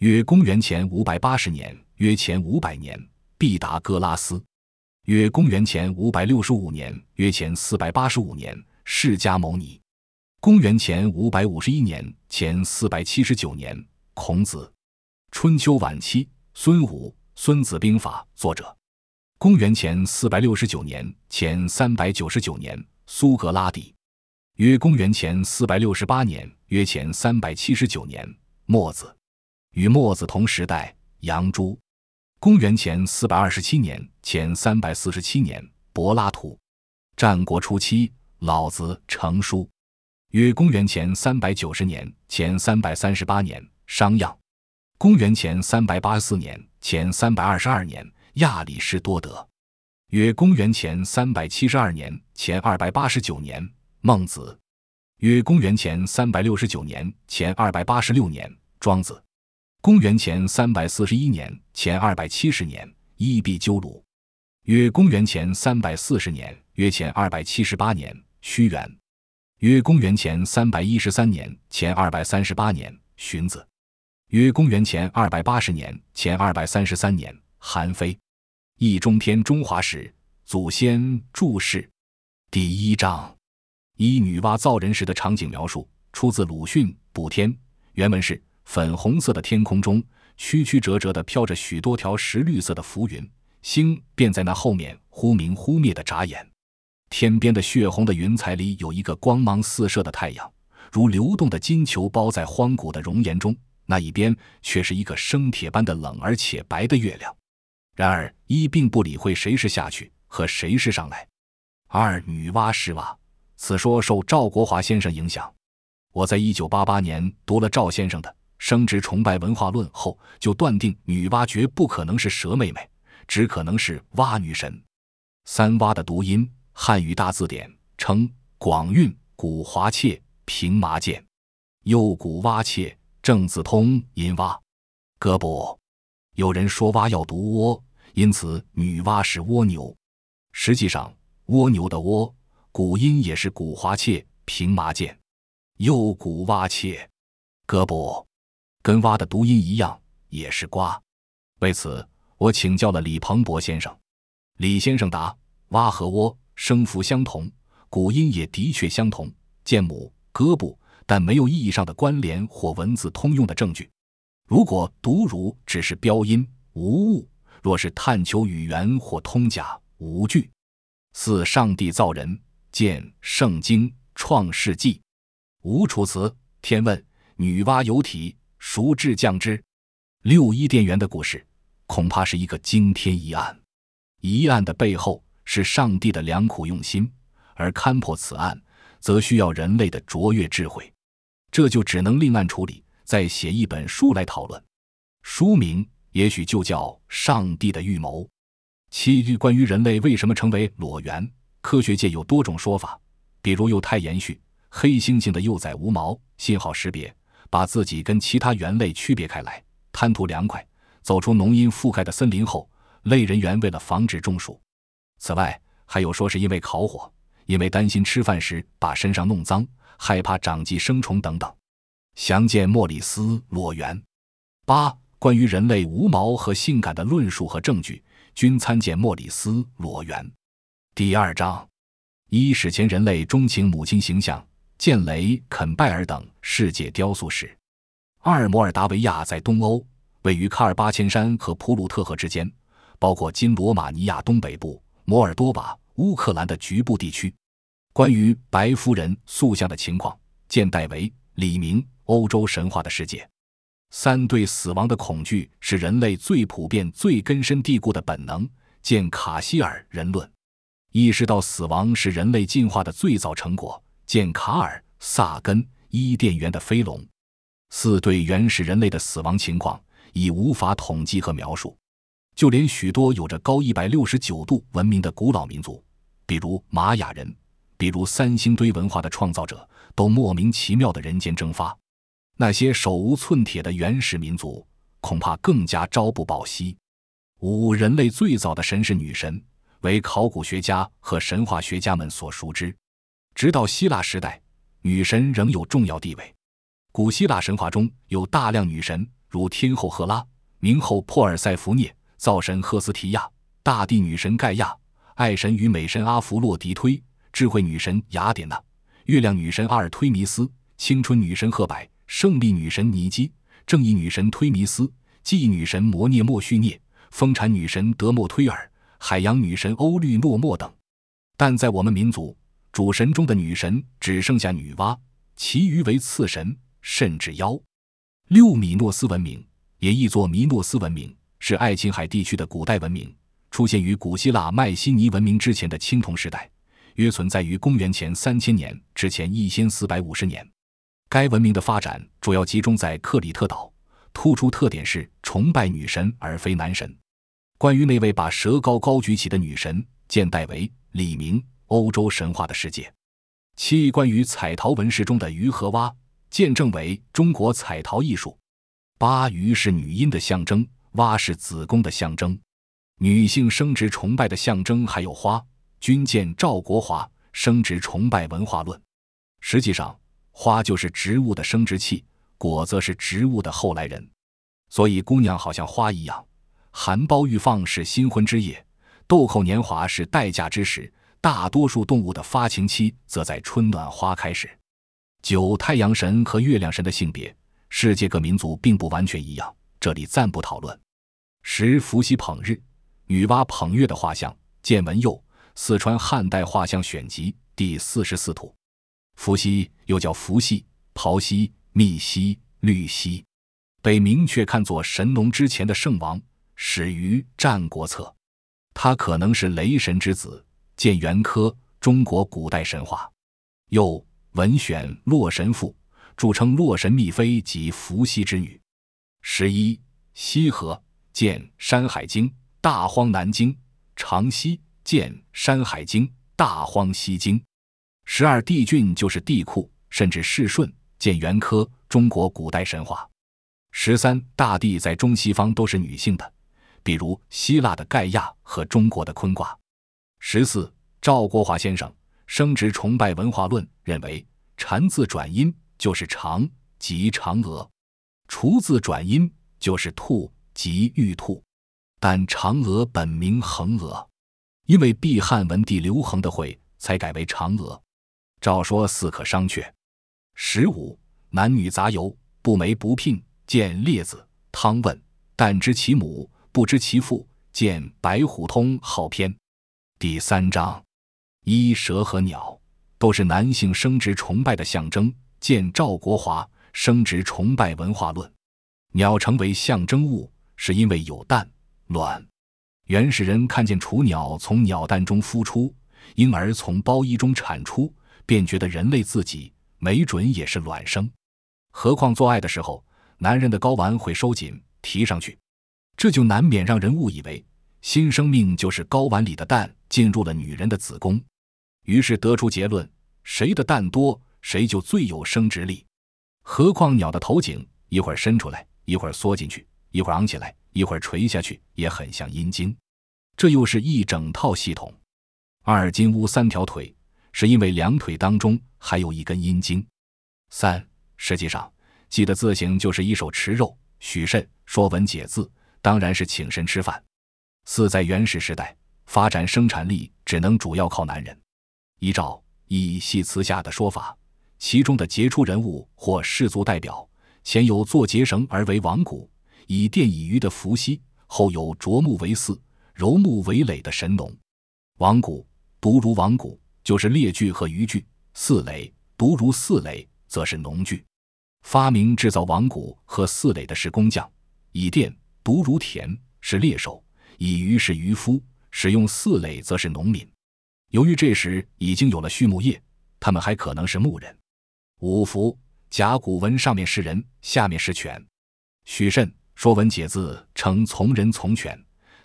约公元前五百八十年，约前五百年，毕达哥拉斯；约公元前五百六十五年，约前四百八十五年，释迦牟尼；公元前五百五十一年，前四百七十九年，孔子，春秋晚期，孙武，《孙子兵法》作者；公元前四百六十九年，前三百九十九年，苏格拉底；约公元前四百六十八年，约前三百七十九年，墨子。与墨子同时代，杨朱；公元前四百二十七年前三百四十七年，柏拉图；战国初期，老子成书，约公元前三百九十年前三百三十八年，商鞅；公元前三百八十四年前三百二十二年，亚里士多德；约公元前三百七十二年前二百八十九年，孟子；约公元前三百六十九年前二百八十六年，庄子。公元前三百四十一年前二百七十年，伊壁鸠鲁；约公元前三百四十年约前二百七十八年，屈原；约公元前三百一十三年前二百三十八年，荀子；约公元前二百八十年前二百三十三年，韩非。《易中天中华史》祖先注释第一章：一女娲造人时的场景描述，出自鲁迅《补天》，原文是。粉红色的天空中，曲曲折折地飘着许多条石绿色的浮云，星便在那后面忽明忽灭的眨眼。天边的血红的云彩里，有一个光芒四射的太阳，如流动的金球，包在荒古的熔岩中。那一边却是一个生铁般的冷而且白的月亮。然而一并不理会谁是下去和谁是上来。二女娲石娃，此说受赵国华先生影响。我在一九八八年读了赵先生的。升职崇拜文化论后，就断定女娲绝不可能是蛇妹妹，只可能是蛙女神。三蛙的读音，《汉语大字典》称“广韵古华切，平麻剑，右古蛙切，正字通音蛙”。胳膊。有人说蛙要读蜗，因此女娲是蜗牛。实际上，蜗牛的蜗古音也是古华切，平麻剑，右古蛙切，胳膊。跟“蛙的读音一样，也是“瓜”。为此，我请教了李鹏博先生。李先生答：“蛙和窝声符相同，古音也的确相同，见母胳膊，但没有意义上的关联或文字通用的证据。如果读如只是标音无误，若是探求语言或通假无据。四上帝造人，见《圣经》《创世纪》，无《楚辞》《天问》，女娲有体。”熟制降之。六一电源的故事恐怕是一个惊天疑案。疑案的背后是上帝的良苦用心，而勘破此案则需要人类的卓越智慧。这就只能另案处理，再写一本书来讨论。书名也许就叫《上帝的预谋》。七、关于人类为什么成为裸猿，科学界有多种说法，比如幼态延续、黑猩猩的幼崽无毛、信号识别。把自己跟其他猿类区别开来，贪图凉快，走出浓荫覆盖的森林后，类人猿为了防止中暑。此外，还有说是因为烤火，因为担心吃饭时把身上弄脏，害怕长寄生虫等等。详见莫里斯《裸猿》。八、关于人类无毛和性感的论述和证据，均参见莫里斯《裸猿》第二章。一、史前人类钟情母亲形象。剑雷、肯拜尔等世界雕塑史。阿尔摩尔达维亚在东欧，位于喀尔巴阡山和普鲁特河之间，包括今罗马尼亚东北部、摩尔多瓦、乌克兰的局部地区。关于白夫人塑像的情况，见戴维·李明《欧洲神话的世界》。三、对死亡的恐惧是人类最普遍、最根深蒂固的本能。见卡希尔《人论》。意识到死亡是人类进化的最早成果。见卡尔·萨根《伊甸园的飞龙》，四对原始人类的死亡情况已无法统计和描述，就连许多有着高一百六十九度文明的古老民族，比如玛雅人，比如三星堆文化的创造者，都莫名其妙的人间蒸发。那些手无寸铁的原始民族，恐怕更加朝不保夕。五人类最早的神是女神，为考古学家和神话学家们所熟知。直到希腊时代，女神仍有重要地位。古希腊神话中有大量女神，如天后赫拉、冥后珀尔塞福涅、灶神赫斯提亚、大地女神盖亚、爱神与美神阿芙洛狄忒、智慧女神雅典娜、月亮女神阿尔忒弥斯、青春女神赫柏、胜利女神尼基、正义女神忒弥斯、记忆女神摩涅莫绪涅、丰产女神德莫忒尔、海洋女神欧律诺莫等。但在我们民族，主神中的女神只剩下女娲，其余为次神，甚至妖。六米诺斯文明也译作米诺斯文明，是爱琴海地区的古代文明，出现于古希腊迈锡尼文明之前的青铜时代，约存在于公元前三千年之前一千四百五十年。该文明的发展主要集中在克里特岛，突出特点是崇拜女神而非男神。关于那位把蛇高高举起的女神，见代为李明。欧洲神话的世界，七关于彩陶纹饰中的鱼和蛙，见证为中国彩陶艺术。八鱼是女阴的象征，蛙是子宫的象征，女性生殖崇拜的象征。还有花，军舰赵国华生殖崇拜文化论。实际上，花就是植物的生殖器，果则是植物的后来人。所以，姑娘好像花一样，含苞欲放是新婚之夜，豆蔻年华是待嫁之时。大多数动物的发情期则在春暖花开时。九、太阳神和月亮神的性别，世界各民族并不完全一样，这里暂不讨论。十、伏羲捧日，女娲捧月的画像，见文佑《四川汉代画像选集》第四十四图。伏羲又叫伏羲、庖羲、密羲、绿羲，被明确看作神农之前的圣王，始于《战国策》，他可能是雷神之子。见元科，中国古代神话。又《文选·洛神赋》著称，洛神宓妃及伏羲之女。十一西河见《山海经·大荒南经》，长西见《山海经·大荒西经》。十二帝俊就是帝喾，甚至世顺。见元科，中国古代神话。十三大帝在中西方都是女性的，比如希腊的盖亚和中国的坤卦。十四，赵国华先生生殖崇拜文化论认为，蝉字转音就是嫦，即嫦娥；除字转音就是兔，即玉兔。但嫦娥本名恒娥，因为避汉文帝刘恒的讳，才改为嫦娥。照说似可商榷。十五，男女杂游，不媒不聘，见《列子·汤问》；但知其母，不知其父，见《白虎通·好篇》。第三章，一蛇和鸟都是男性生殖崇拜的象征。见赵国华《生殖崇拜文化论》。鸟成为象征物，是因为有蛋、卵。原始人看见雏鸟从鸟蛋中孵出，婴儿从包衣中产出，便觉得人类自己没准也是卵生。何况做爱的时候，男人的睾丸会收紧、提上去，这就难免让人误以为。新生命就是睾丸里的蛋进入了女人的子宫，于是得出结论：谁的蛋多，谁就最有生殖力。何况鸟的头颈一会儿伸出来，一会儿缩进去，一会儿昂起来，一会儿垂下去，也很像阴茎。这又是一整套系统。二金乌三条腿，是因为两腿当中还有一根阴茎。三，实际上，记的字形就是一手持肉，许慎《说文解字》当然是请神吃饭。四在原始时代发展生产力，只能主要靠男人。依照《一系词下》的说法，其中的杰出人物或氏族代表，前有作结绳而为王谷，以电以鱼的伏羲，后有啄木为祀、揉木为垒的神农。王谷读如王谷，就是猎具和渔具；四垒读如四垒，则是农具。发明制造王谷和四垒的是工匠，以电读如田，是猎手。以鱼是渔夫，使用四类则是农民。由于这时已经有了畜牧业，他们还可能是牧人。五福，甲骨文上面是人，下面是犬。许慎《说文解字》称从人从犬。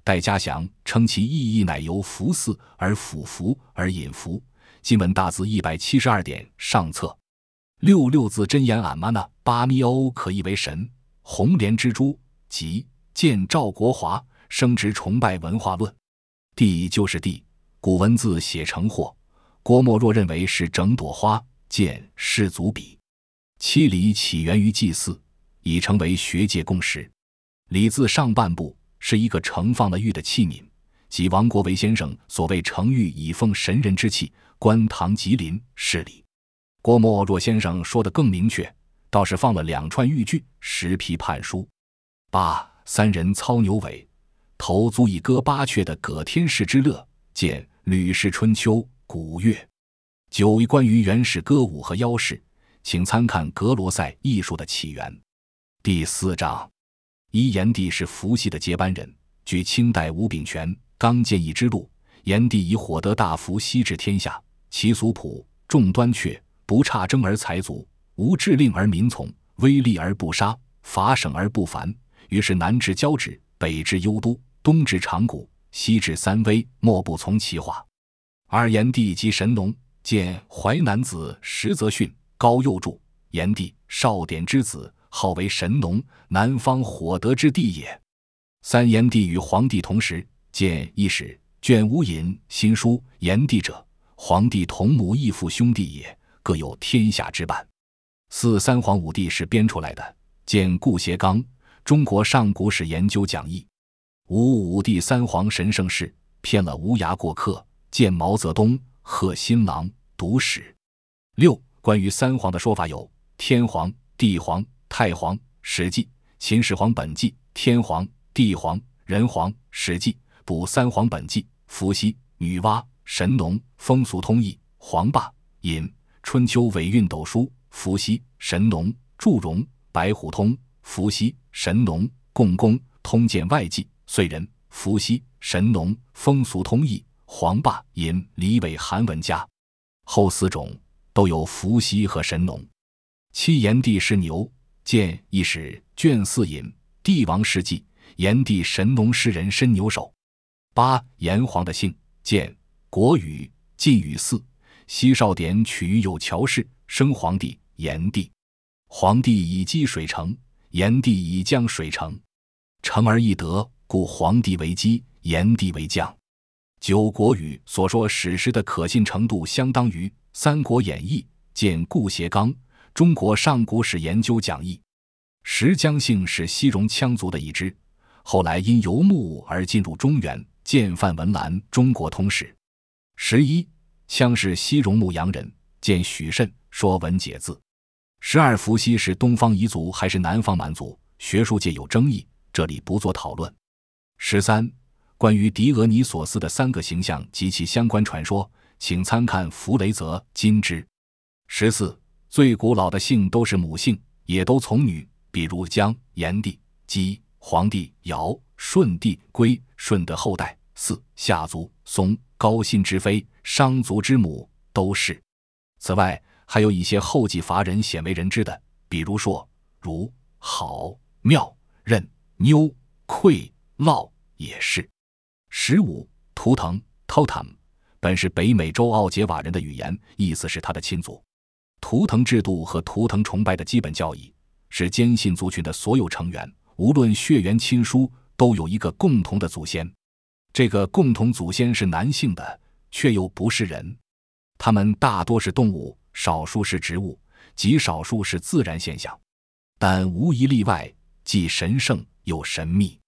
戴家祥称其意义乃由福寺而辅福而引福。金文大字一百七十二点上册。六六字真言俺妈呢？巴弥欧可译为神。红莲蜘蛛，即见赵国华。生殖崇拜文化论，地就是地，古文字写成或。郭沫若认为是整朵花。见氏族笔，七礼起源于祭祀，已成为学界共识。礼字上半部是一个盛放了玉的器皿，即王国维先生所谓盛玉以奉神人之气，观堂吉林是礼。郭沫若先生说的更明确，倒是放了两串玉具、十批判书。八三人操牛尾。投足以歌八阙的葛天士之乐，见《吕氏春秋·古乐》。九关于原始歌舞和腰饰，请参看《格罗塞艺术的起源》第四章。一炎帝是伏羲的接班人，据清代吴炳权《刚建议之录》，炎帝以火德大伏西治天下，其俗朴，众端阙，不差征而才足，无治令而民从，威利而不杀，法省而不凡。于是南至交趾，北至幽都。东至长谷，西至三危，莫不从其化。二炎帝即神农，见《淮南子·时则训》，高诱注：炎帝少典之子，号为神农，南方火德之帝也。三炎帝与黄帝同时，见《一史》卷五《隐新书》：炎帝者，黄帝同母异父兄弟也，各有天下之版。四三皇五帝是编出来的，见顾颉刚《中国上古史研究讲义》。五五帝三皇神圣事，骗了无涯过客。见毛泽东《贺新郎·读史》。六关于三皇的说法有：天皇、帝皇、太皇，《史记·秦始皇本纪》；天皇、帝皇、人皇，《史记·补三皇本纪》；伏羲、女娲、神农，《风俗通义·黄霸引》；《春秋纬运斗书》；伏羲、神农、祝融，《白虎通》；伏羲、神农、共工，《通鉴外纪》。燧人、伏羲、神农、风俗通义、黄霸引李伟韩文家，后四种都有伏羲和神农。七炎帝是牛，见《易史卷四引帝王世纪》，炎帝神农氏人，申牛首。八炎黄的姓，见《国语晋语四》，西少典取于有乔氏，生皇帝炎帝。皇帝以积水成，炎帝以降水成，成而易德。故黄帝为姬，炎帝为将。九国语》所说史诗的可信程度相当于《三国演义》。见顾颉刚《中国上古史研究讲义》。十姜姓是西戎羌族的一支，后来因游牧而进入中原。见范文澜《中国通史》。十一羌是西戎牧羊人。见许慎《说文解字》。十二伏羲是东方彝族还是南方蛮族？学术界有争议，这里不做讨论。十三，关于狄俄尼索斯的三个形象及其相关传说，请参看弗雷泽金之。十四，最古老的姓都是母姓，也都从女，比如姜、炎帝、姬、黄帝、尧、舜帝、归舜的后代。四夏族、松、高辛之妃、商族之母都是。此外，还有一些后继乏人、鲜为人知的，比如说如、好、妙、任、妞、愧。烙也是，十五图腾 totem，本是北美洲奥杰瓦人的语言，意思是他的亲族。图腾制度和图腾崇拜的基本教义是坚信族群的所有成员，无论血缘亲疏，都有一个共同的祖先。这个共同祖先是男性的，却又不是人。他们大多是动物，少数是植物，极少数是自然现象，但无一例外，既神圣又神秘。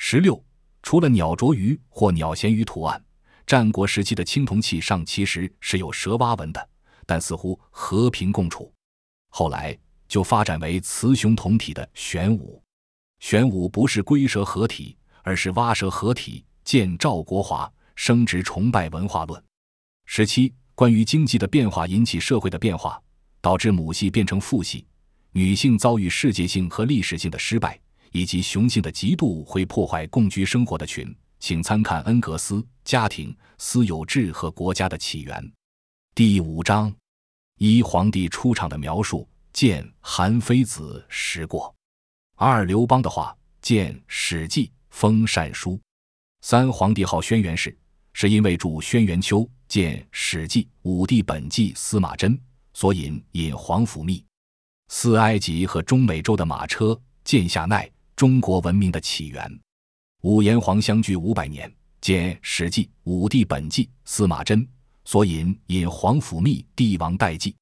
十六，除了鸟啄鱼或鸟衔鱼图案，战国时期的青铜器上其实是有蛇蛙纹的，但似乎和平共处。后来就发展为雌雄同体的玄武。玄武不是龟蛇合体，而是蛙蛇合体。见赵国华《生殖崇拜文化论》。十七，关于经济的变化引起社会的变化，导致母系变成父系，女性遭遇世界性和历史性的失败。以及雄性的嫉妒会破坏共居生活的群，请参看恩格斯《家庭、私有制和国家的起源》第五章。一、皇帝出场的描述，见《韩非子·时过》。二、刘邦的话，见《史记·封禅书》。三、皇帝号轩辕氏，是因为主轩辕丘，见《史记·武帝本纪》司马真，所引《引皇甫谧》。四、埃及和中美洲的马车，见夏奈。中国文明的起源，五炎黄相距五百年，见《史记·五帝本纪》，司马真所引《引黄甫谧帝王代记》。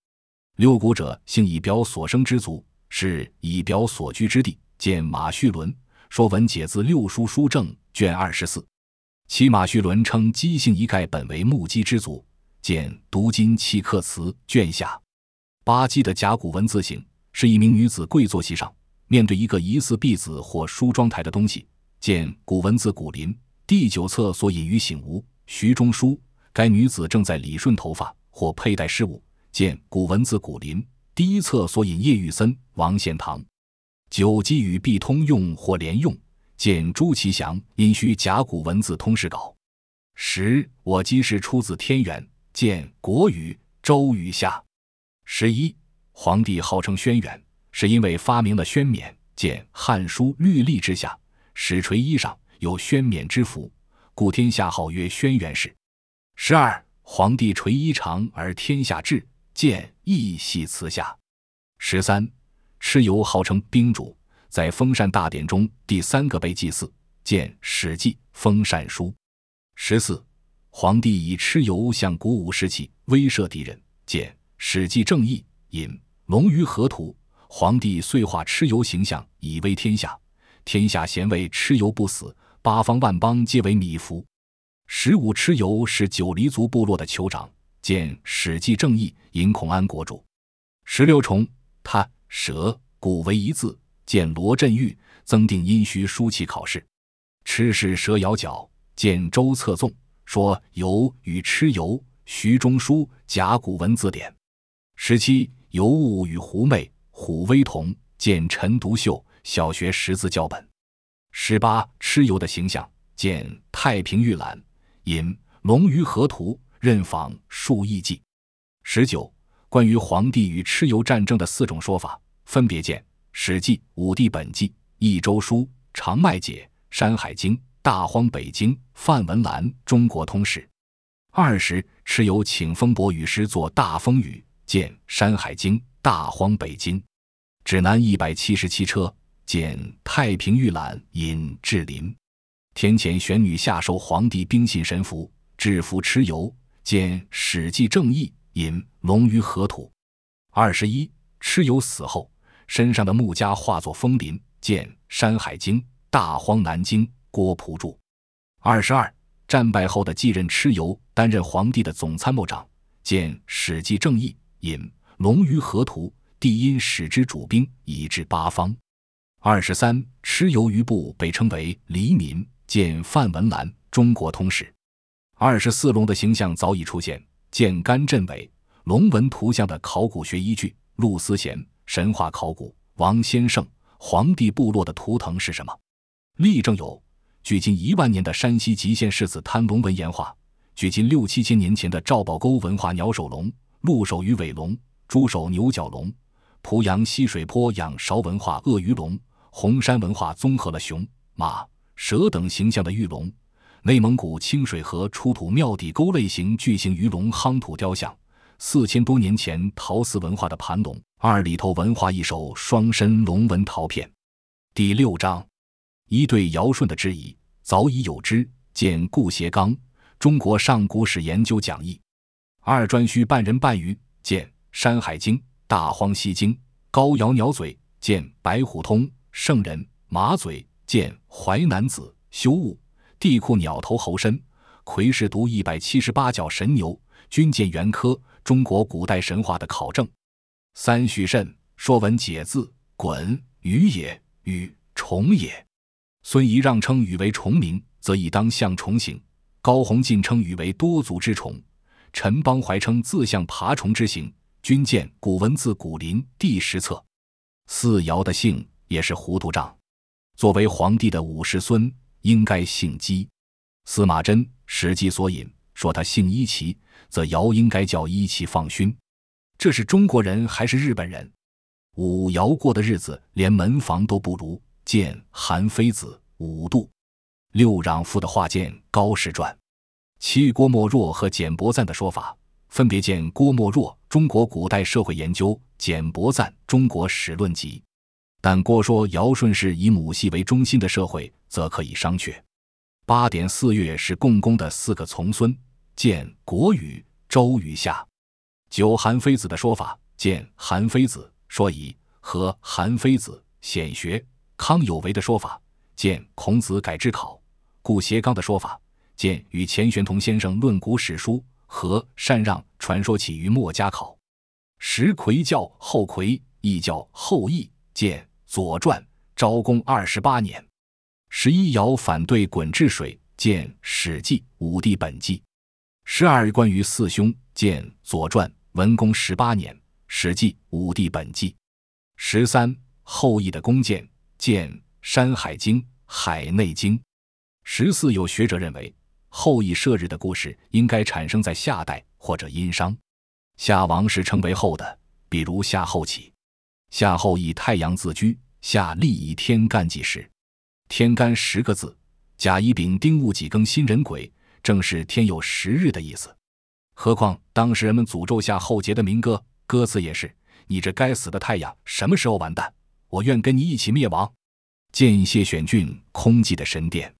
六谷者，姓以表所生之族，是以表所居之地，见马叙伦《说文解字六书书证》卷二十四。其马叙伦称姬姓一概本为木鸡之族，见《读金契刻词》卷下。八姬的甲骨文字形是一名女子跪坐席上。面对一个疑似壁子或梳妆台的东西，见古文字古林第九册所引于醒吾徐中书，该女子正在理顺头发或佩戴饰物，见古文字古林第一册所引叶玉森王献堂。九箕与篦通用或连用，见朱其祥《因需甲骨文字通释稿》。十我箕是出自天元，见《国语周语下》。十一皇帝号称轩辕。是因为发明了轩冕，见《汉书·律历之下。使垂衣上有轩冕之服，故天下号曰轩辕氏。十二，皇帝垂衣长而天下治，见《易系辞下》。十三，蚩尤号称兵主，在封禅大典中第三个被祭祀，见《史记·封禅书》。十四，皇帝以蚩尤向鼓舞士气，威慑敌人，见《史记正义》引《龙鱼河图》。皇帝遂化蚩尤形象以威天下，天下咸为蚩尤不死，八方万邦皆为米服。十五，蚩尤是九黎族部落的酋长，见《史记正义》，引孔安国主。十六，重，他蛇古为一字，见罗振玉《增定殷墟书契考试。蚩是蛇咬脚，见周策纵说。尤与蚩尤，徐中书甲骨文字典》。十七，尤物与狐媚。虎威同见陈独秀小学识字教本，十八蚩尤的形象见《太平御览》引《龙鱼河图》，任访数亿记》。十九关于黄帝与蚩尤战争的四种说法，分别见《史记》《五帝本纪》《益州书》《长麦解》《山海经》《大荒北经》《范文澜中国通史》。二十蚩尤请风伯雨师作大风雨，见《山海经》《大荒北经》。指南一百七十七车，见《太平御览》引志林。天谴玄女下授皇帝兵信神符，制服蚩尤。见《史记正义》引《龙于河图》。二十一，蚩尤死后，身上的木枷化作风林。见《山海经·大荒南经》郭璞注。二十二，战败后的继任蚩尤担任皇帝的总参谋长。见《史记正义》引《龙于河图》。帝因使之主兵，以至八方。二十三，蚩尤余部被称为黎民。见范文澜《中国通史》。二十四，龙的形象早已出现。见甘振伟《龙纹图像的考古学依据》。陆思贤《神话考古》。王先生，皇帝部落的图腾是什么？》例证有：距今一万年的山西吉县柿子滩龙纹岩画，距今六七千年前的赵宝沟文化鸟首龙、鹿首鱼尾龙、猪首牛角龙。濮阳西水坡仰韶文化鳄鱼龙，红山文化综合了熊、马、蛇等形象的玉龙，内蒙古清水河出土庙底沟类型巨型鱼龙夯土雕像，四千多年前陶瓷文化的盘龙，二里头文化一首双身龙纹陶片。第六章，一对尧舜的质疑早已有之，见顾颉刚《中国上古史研究讲义》，二专需半人半鱼，见《山海经》。大荒西经，高尧鸟嘴见白虎通圣人马嘴见淮南子修物地库鸟头猴身魁氏读一百七十八角神牛均见元科中国古代神话的考证三续甚说文解字鲧鱼也与虫也孙仪让称鱼为虫名则以当象虫形高洪进称鱼为多足之虫陈邦怀称自象爬虫之形。军舰，古文字古林第十册，四尧的姓也是糊涂账。作为皇帝的五世孙，应该姓姬。司马贞《史记索引说他姓伊齐，则尧应该叫伊齐放勋。这是中国人还是日本人？五尧过的日子连门房都不如。见韩非子五度。六壤父的画见高士传。七郭沫若和简伯赞的说法分别见郭沫若。中国古代社会研究简帛赞中国史论集，但郭说尧舜是以母系为中心的社会，则可以商榷。八点四月是共工的四个从孙，见国语周瑜下。九韩非子的说法，见韩非子说以和韩非子显学。康有为的说法，见孔子改制考。顾颉刚的说法，见与钱玄同先生论古史书。和禅让传说起于墨家考，石魁教后魁亦教后羿，见《左传》昭公二十八年。十一尧反对鲧治水，见《史记》五帝本纪。十二关于四兄，见《左传》文公十八年，《史记》五帝本纪。十三后羿的弓箭，见《山海经》海内经。十四有学者认为。后羿射日的故事应该产生在夏代或者殷商。夏王是称为后的，比如夏后启、夏后羿，太阳自居，夏立以天干纪时。天干十个字：甲乙丙丁戊己庚辛壬癸，正是天有十日的意思。何况当时人们诅咒夏后桀的民歌，歌词也是：“你这该死的太阳，什么时候完蛋？我愿跟你一起灭亡。”建谢选郡空寂的神殿，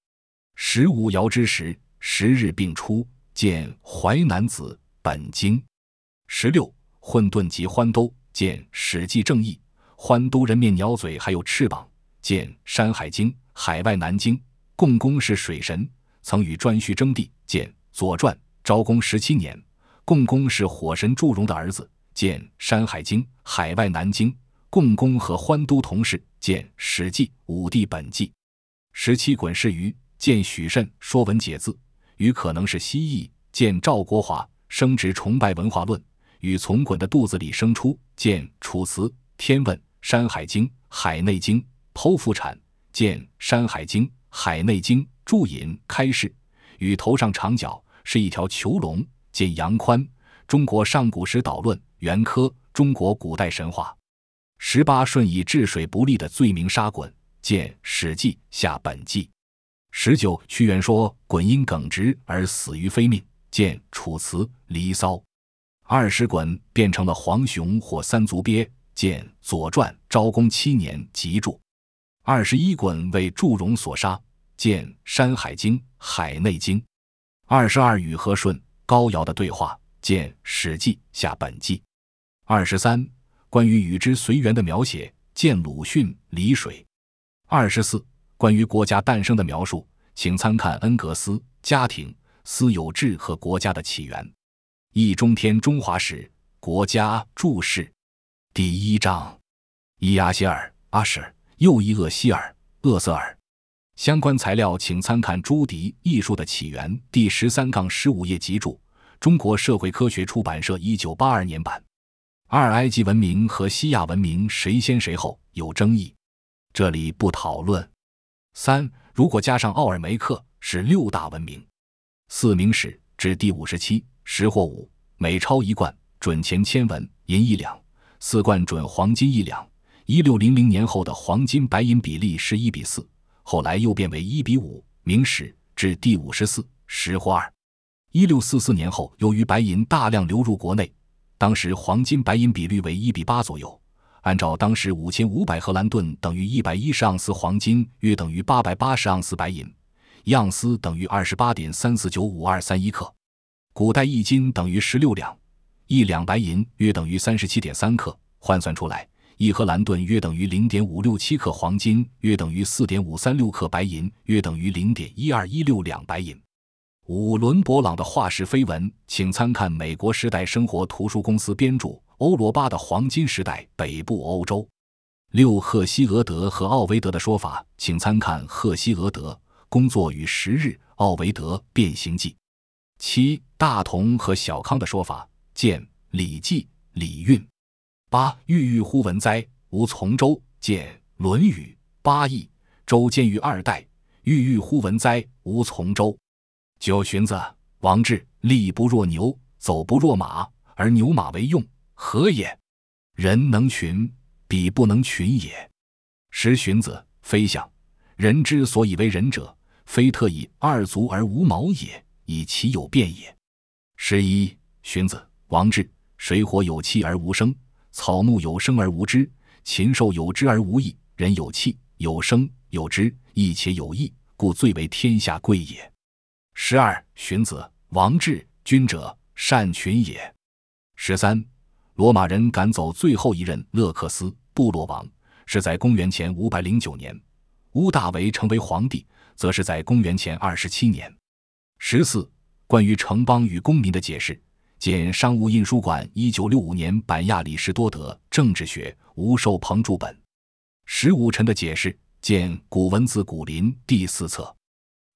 十五爻之时。十日并出，见《淮南子》本经。十六，混沌及欢都，见《史记正义》。欢都人面鸟嘴，还有翅膀，见《山海经》海外南经。共工是水神，曾与颛顼争地，见《左传》昭公十七年。共工是火神祝融的儿子，见《山海经》海外南经。共工和欢都同事，见《史记》武帝本纪。十七，滚石鱼，见许慎《说文解字》。与可能是蜥蜴，见赵国华《生殖崇拜文化论》；与从滚的肚子里生出，见《楚辞·天问》《山海经·海内经》《剖腹产》；见《山海经·海内经》《注引开释》；与头上长角是一条虬龙，见杨宽《中国上古史导论》；元科《中国古代神话》；十八顺以治水不利的罪名杀鲧，见《史记·下本纪》。十九，屈原说：“鲧因耿直而死于非命。”见《楚辞·离骚》。二十，鲧变成了黄熊或三足鳖。见《左传·昭公七年》集注。二十一，鲧为祝融所杀。见《山海经·海内经》。二十二，禹和舜、高尧的对话。见《史记·下本纪》。二十三，关于禹之随缘的描写。见鲁迅《离水》。二十四。关于国家诞生的描述，请参看恩格斯《家庭、私有制和国家的起源》《易中天中华史·国家》注释，第一章。伊阿希尔、阿什尔、又伊厄希尔、厄瑟尔。相关材料请参看朱迪《艺术的起源》第十三杠十五页集注，中国社会科学出版社一九八二年版。二、埃及文明和西亚文明谁先谁后有争议，这里不讨论。三，如果加上奥尔梅克是六大文明。四明史至第五十七十或五，每钞一贯准钱千文，银一两；四贯准黄金一两。一六零零年后的黄金白银比例是一比四，后来又变为一比五。明史至第五十四十或二，一六四四年后，由于白银大量流入国内，当时黄金白银比率为一比八左右。按照当时五千五百荷兰盾等于一百一十盎司黄金，约等于八百八十盎司白银，一盎司等于二十八点三四九五二三一克。古代一斤等于十六两，一两白银约等于三十七点三克。换算出来，一荷兰盾约等于零点五六七克黄金，约等于四点五三六克白银，约等于零点一二一六两白银。五伦勃朗的化石绯闻，请参看美国时代生活图书公司编著。欧罗巴的黄金时代，北部欧洲。六赫西俄德和奥维德的说法，请参看赫西俄德《工作与时日》，奥维德《变形记》。七大同和小康的说法，见《礼记·礼运》。八郁郁乎文哉，无从周。见《论语》《八佾》，周见于二代，郁郁乎文哉，无从周。九荀子王志，力不若牛，走不若马，而牛马为用。何也？人能群，彼不能群也。十，荀子。非相，人之所以为人者，非特以二足而无毛也，以其有变也。十一，荀子。王志，水火有气而无生，草木有生而无知，禽兽有知而无义，人有气、有生、有知，亦且有义，故最为天下贵也。十二，荀子。王志，君者，善群也。十三。罗马人赶走最后一任勒克斯部落王是在公元前五百零九年，屋大维成为皇帝则是在公元前二十七年。十四，关于城邦与公民的解释，见商务印书馆一九六五年版亚里士多德《政治学》吴寿鹏著本。十五，陈的解释见《古文字古林》第四册。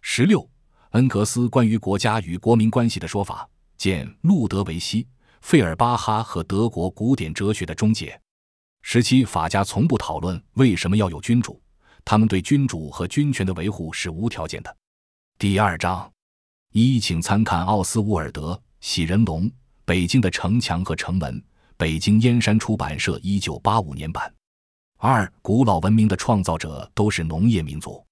十六，恩格斯关于国家与国民关系的说法见《路德维希》。费尔巴哈和德国古典哲学的终结。十七法家从不讨论为什么要有君主，他们对君主和君权的维护是无条件的。第二章，一，请参看奥斯乌尔德《喜人龙》北京的城墙和城门，北京燕山出版社一九八五年版。二，古老文明的创造者都是农业民族。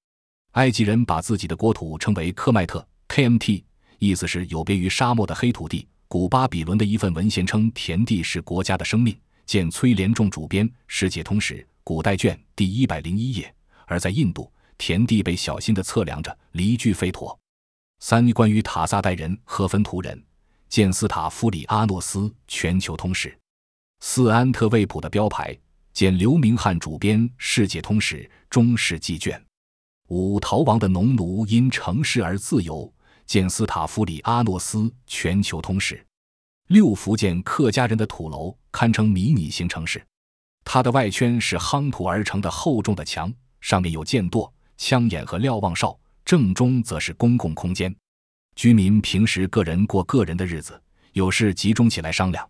埃及人把自己的国土称为科迈特 （KMT），意思是有别于沙漠的黑土地。古巴比伦的一份文献称：“田地是国家的生命。”见崔连仲主编《世界通史·古代卷》第一百零一页。而在印度，田地被小心地测量着，离距非妥。三、关于塔萨代人和芬图人，见斯塔夫里阿诺斯《全球通史》。四、安特卫普的标牌，见刘明汉主编《世界通史·中世纪卷》。五、逃亡的农奴因城市而自由。建斯塔夫里阿诺斯《全球通史》，六福建客家人的土楼堪称迷你型城市。它的外圈是夯土而成的厚重的墙，上面有箭垛、枪眼和瞭望哨，正中则是公共空间。居民平时个人过个人的日子，有事集中起来商量。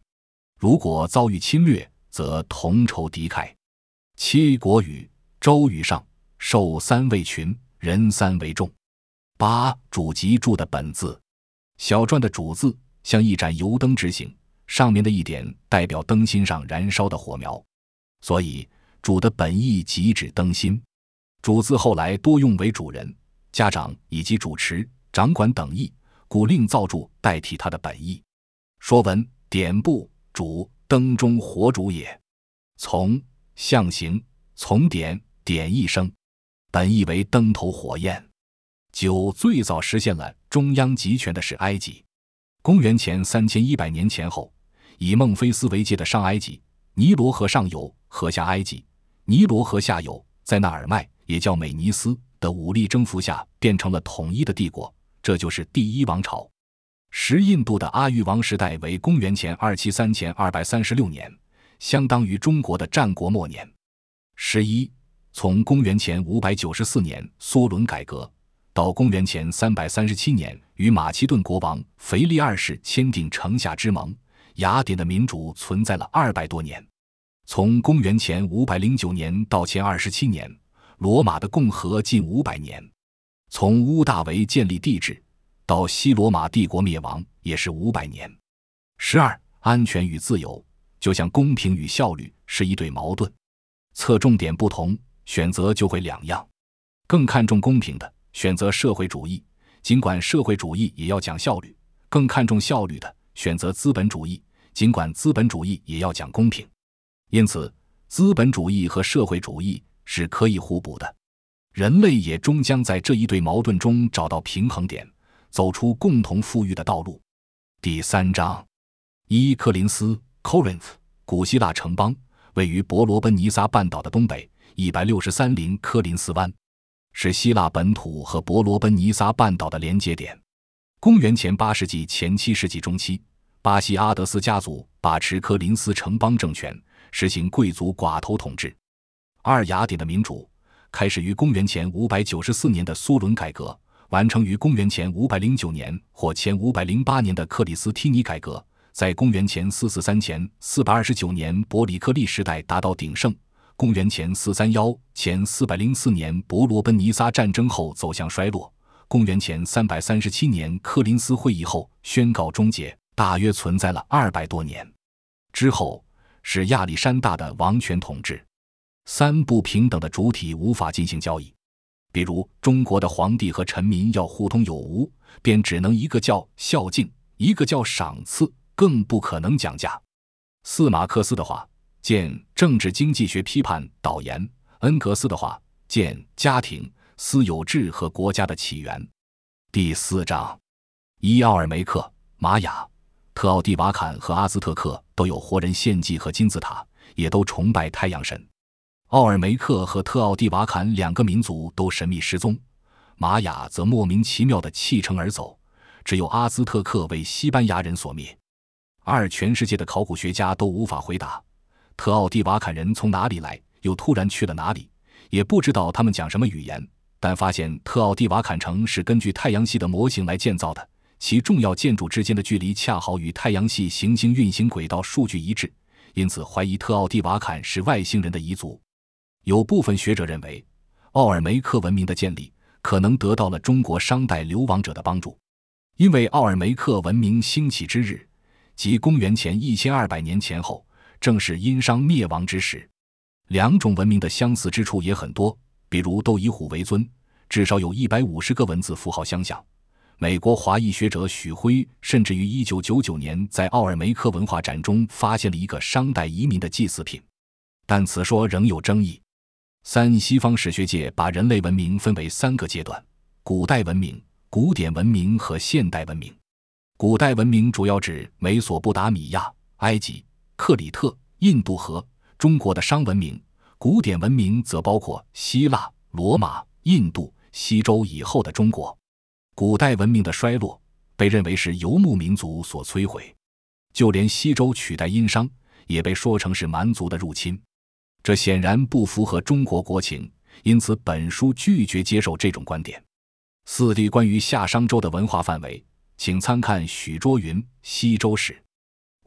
如果遭遇侵略，则同仇敌忾。七国语周语上，受三为群，人三为众。八主及注的本字，小篆的主字像一盏油灯之形，上面的一点代表灯芯上燃烧的火苗，所以主的本意即指灯芯。主字后来多用为主人、家长以及主持、掌管等意，故另造注代替它的本意。《说文》点部主，灯中火主也。从象形，从点，点一生，本意为灯头火焰。九最早实现了中央集权的是埃及，公元前三千一百年前后，以孟菲斯为界的上埃及尼罗河上游和下埃及尼罗河下游在纳尔迈也叫美尼斯的武力征服下变成了统一的帝国，这就是第一王朝。十印度的阿育王时代为公元前二七三前二百三十六年，相当于中国的战国末年。十一从公元前五百九十四年梭伦改革。到公元前三百三十七年，与马其顿国王腓力二世签订城下之盟，雅典的民主存在了二百多年。从公元前五百零九年到前二十七年，罗马的共和近五百年。从屋大维建立帝制到西罗马帝国灭亡，也是五百年。十二，安全与自由就像公平与效率是一对矛盾，侧重点不同，选择就会两样。更看重公平的。选择社会主义，尽管社会主义也要讲效率，更看重效率的；选择资本主义，尽管资本主义也要讲公平。因此，资本主义和社会主义是可以互补的。人类也终将在这一对矛盾中找到平衡点，走出共同富裕的道路。第三章，伊科林斯 （Corinth），古希腊城邦，位于伯罗奔尼撒半岛的东北，一百六十三邻科林斯湾。是希腊本土和伯罗奔尼撒半岛的连接点。公元前八世纪前七世纪中期，巴西阿德斯家族把持科林斯城邦政权，实行贵族寡头统治。阿尔雅典的民主开始于公元前五百九十四年的梭伦改革，完成于公元前五百零九年或前五百零八年的克里斯提尼改革，在公元前四四三前四百二十九年伯里克利时代达到鼎盛。公元前四三幺前四百零四年伯罗奔尼撒战争后走向衰落，公元前三百三十七年科林斯会议后宣告终结，大约存在了二百多年。之后是亚历山大的王权统治。三不平等的主体无法进行交易，比如中国的皇帝和臣民要互通有无，便只能一个叫孝敬，一个叫赏赐，更不可能讲价。司马克斯的话。《见政治经济学批判导言》恩格斯的话，《见家庭、私有制和国家的起源》第四章，伊奥尔梅克、玛雅、特奥蒂瓦坎和阿兹特克都有活人献祭和金字塔，也都崇拜太阳神。奥尔梅克和特奥蒂瓦坎两个民族都神秘失踪，玛雅则莫名其妙地弃城而走，只有阿兹特克为西班牙人所灭。二，全世界的考古学家都无法回答。特奥蒂瓦坎人从哪里来，又突然去了哪里，也不知道他们讲什么语言。但发现特奥蒂瓦坎城是根据太阳系的模型来建造的，其重要建筑之间的距离恰好与太阳系行星运行轨道数据一致，因此怀疑特奥蒂瓦坎是外星人的遗族。有部分学者认为，奥尔梅克文明的建立可能得到了中国商代流亡者的帮助，因为奥尔梅克文明兴起之日，即公元前一千二百年前后。正是殷商灭亡之时，两种文明的相似之处也很多，比如都以虎为尊，至少有一百五十个文字符号相像。美国华裔学者许辉甚至于一九九九年在奥尔梅克文化展中发现了一个商代移民的祭祀品，但此说仍有争议。三、西方史学界把人类文明分为三个阶段：古代文明、古典文明和现代文明。古代文明主要指美索不达米亚、埃及。克里特、印度和中国的商文明，古典文明则包括希腊、罗马、印度、西周以后的中国。古代文明的衰落被认为是游牧民族所摧毁，就连西周取代殷商也被说成是蛮族的入侵，这显然不符合中国国情。因此，本书拒绝接受这种观点。四弟关于夏商周的文化范围，请参看许卓云《西周史》。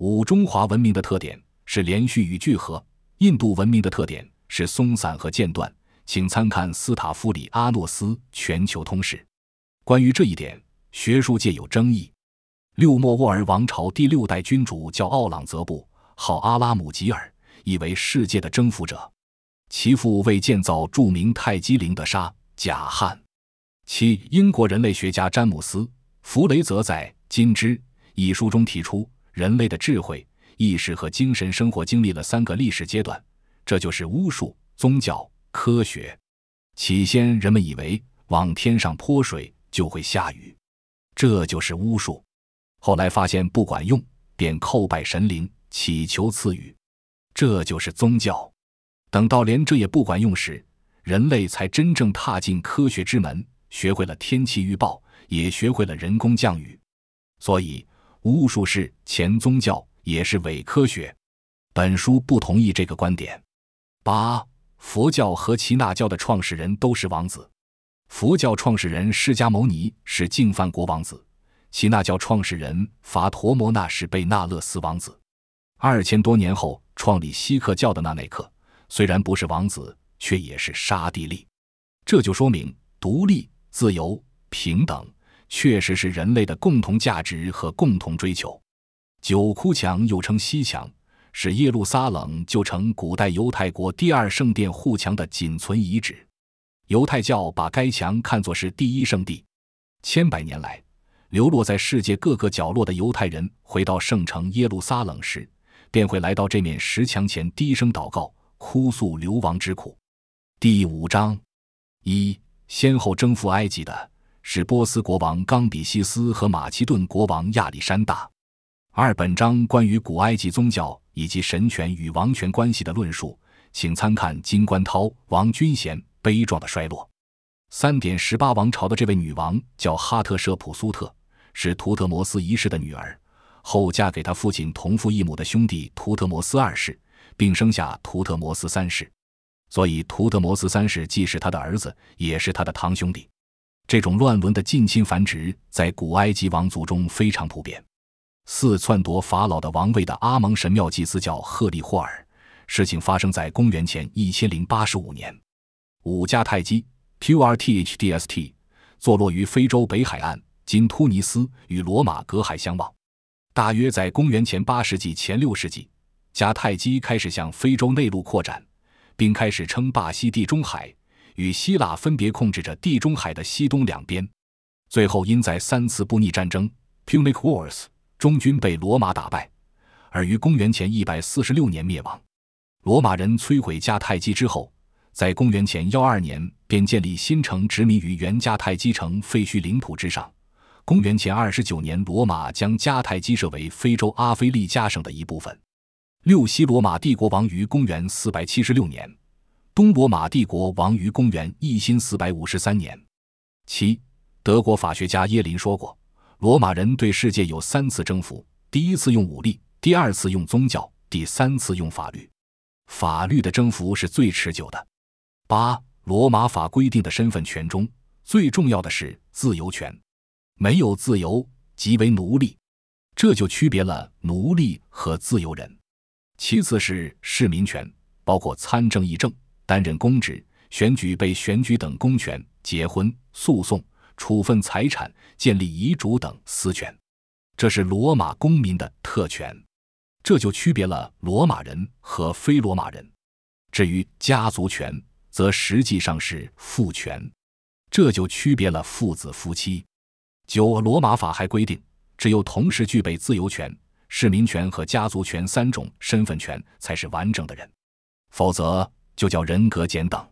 五，中华文明的特点是连续与聚合；印度文明的特点是松散和间断。请参看斯塔夫里阿诺斯《全球通史》。关于这一点，学术界有争议。六，莫卧儿王朝第六代君主叫奥朗则布，号阿拉姆吉尔，意为“世界的征服者”。其父为建造著名泰姬陵的沙贾汗。七，英国人类学家詹姆斯·弗雷泽在《金枝》一书中提出。人类的智慧、意识和精神生活经历了三个历史阶段，这就是巫术、宗教、科学。起先，人们以为往天上泼水就会下雨，这就是巫术；后来发现不管用，便叩拜神灵，祈求赐予，这就是宗教。等到连这也不管用时，人类才真正踏进科学之门，学会了天气预报，也学会了人工降雨。所以。巫术是前宗教，也是伪科学。本书不同意这个观点。八、佛教和耆那教的创始人都是王子。佛教创始人释迦牟尼是净饭国王子，耆那教创始人伐陀摩那是被纳勒斯王子。二千多年后创立锡克教的那内克虽然不是王子，却也是沙地利。这就说明独立、自由、平等。确实是人类的共同价值和共同追求。九窟墙又称西墙，是耶路撒冷旧城古代犹太国第二圣殿护墙的仅存遗址。犹太教把该墙看作是第一圣地。千百年来，流落在世界各个角落的犹太人回到圣城耶路撒冷时，便会来到这面石墙前低声祷告、哭诉流亡之苦。第五章，一先后征服埃及的。是波斯国王冈比西斯和马其顿国王亚历山大。二本章关于古埃及宗教以及神权与王权关系的论述，请参看金观涛、王军贤《悲壮的衰落》。三点十八王朝的这位女王叫哈特舍普苏特，是图特摩斯一世的女儿，后嫁给他父亲同父异母的兄弟图特摩斯二世，并生下图特摩斯三世，所以图特摩斯三世既是他的儿子，也是他的堂兄弟。这种乱伦的近亲繁殖在古埃及王族中非常普遍。四篡夺法老的王位的阿蒙神庙祭司叫赫利霍尔。事情发生在公元前一千零八十五年。五迦太基 （Q R T H D S T） 坐落于非洲北海岸，今突尼斯与罗马隔海相望。大约在公元前八世纪前六世纪，迦太基开始向非洲内陆扩展，并开始称霸西地中海。与希腊分别控制着地中海的西东两边，最后因在三次布匿战争 （Punic Wars） 中军被罗马打败，而于公元前一百四十六年灭亡。罗马人摧毁迦太基之后，在公元前幺二年便建立新城，殖民于原迦太基城废墟领土之上。公元前二十九年，罗马将迦太基设为非洲阿非利加省的一部分。六西罗马帝国亡于公元四百七十六年。东罗马帝国亡于公元一四四百五十三年。七，德国法学家耶林说过，罗马人对世界有三次征服：第一次用武力，第二次用宗教，第三次用法律。法律的征服是最持久的。八，罗马法规定的身份权中，最重要的是自由权。没有自由即为奴隶，这就区别了奴隶和自由人。其次是市民权，包括参政议政。担任公职、选举、被选举等公权；结婚、诉讼、处分财产、建立遗嘱等私权，这是罗马公民的特权，这就区别了罗马人和非罗马人。至于家族权，则实际上是父权，这就区别了父子、夫妻。九，罗马法还规定，只有同时具备自由权、市民权和家族权三种身份权，才是完整的人，否则。就叫人格减等，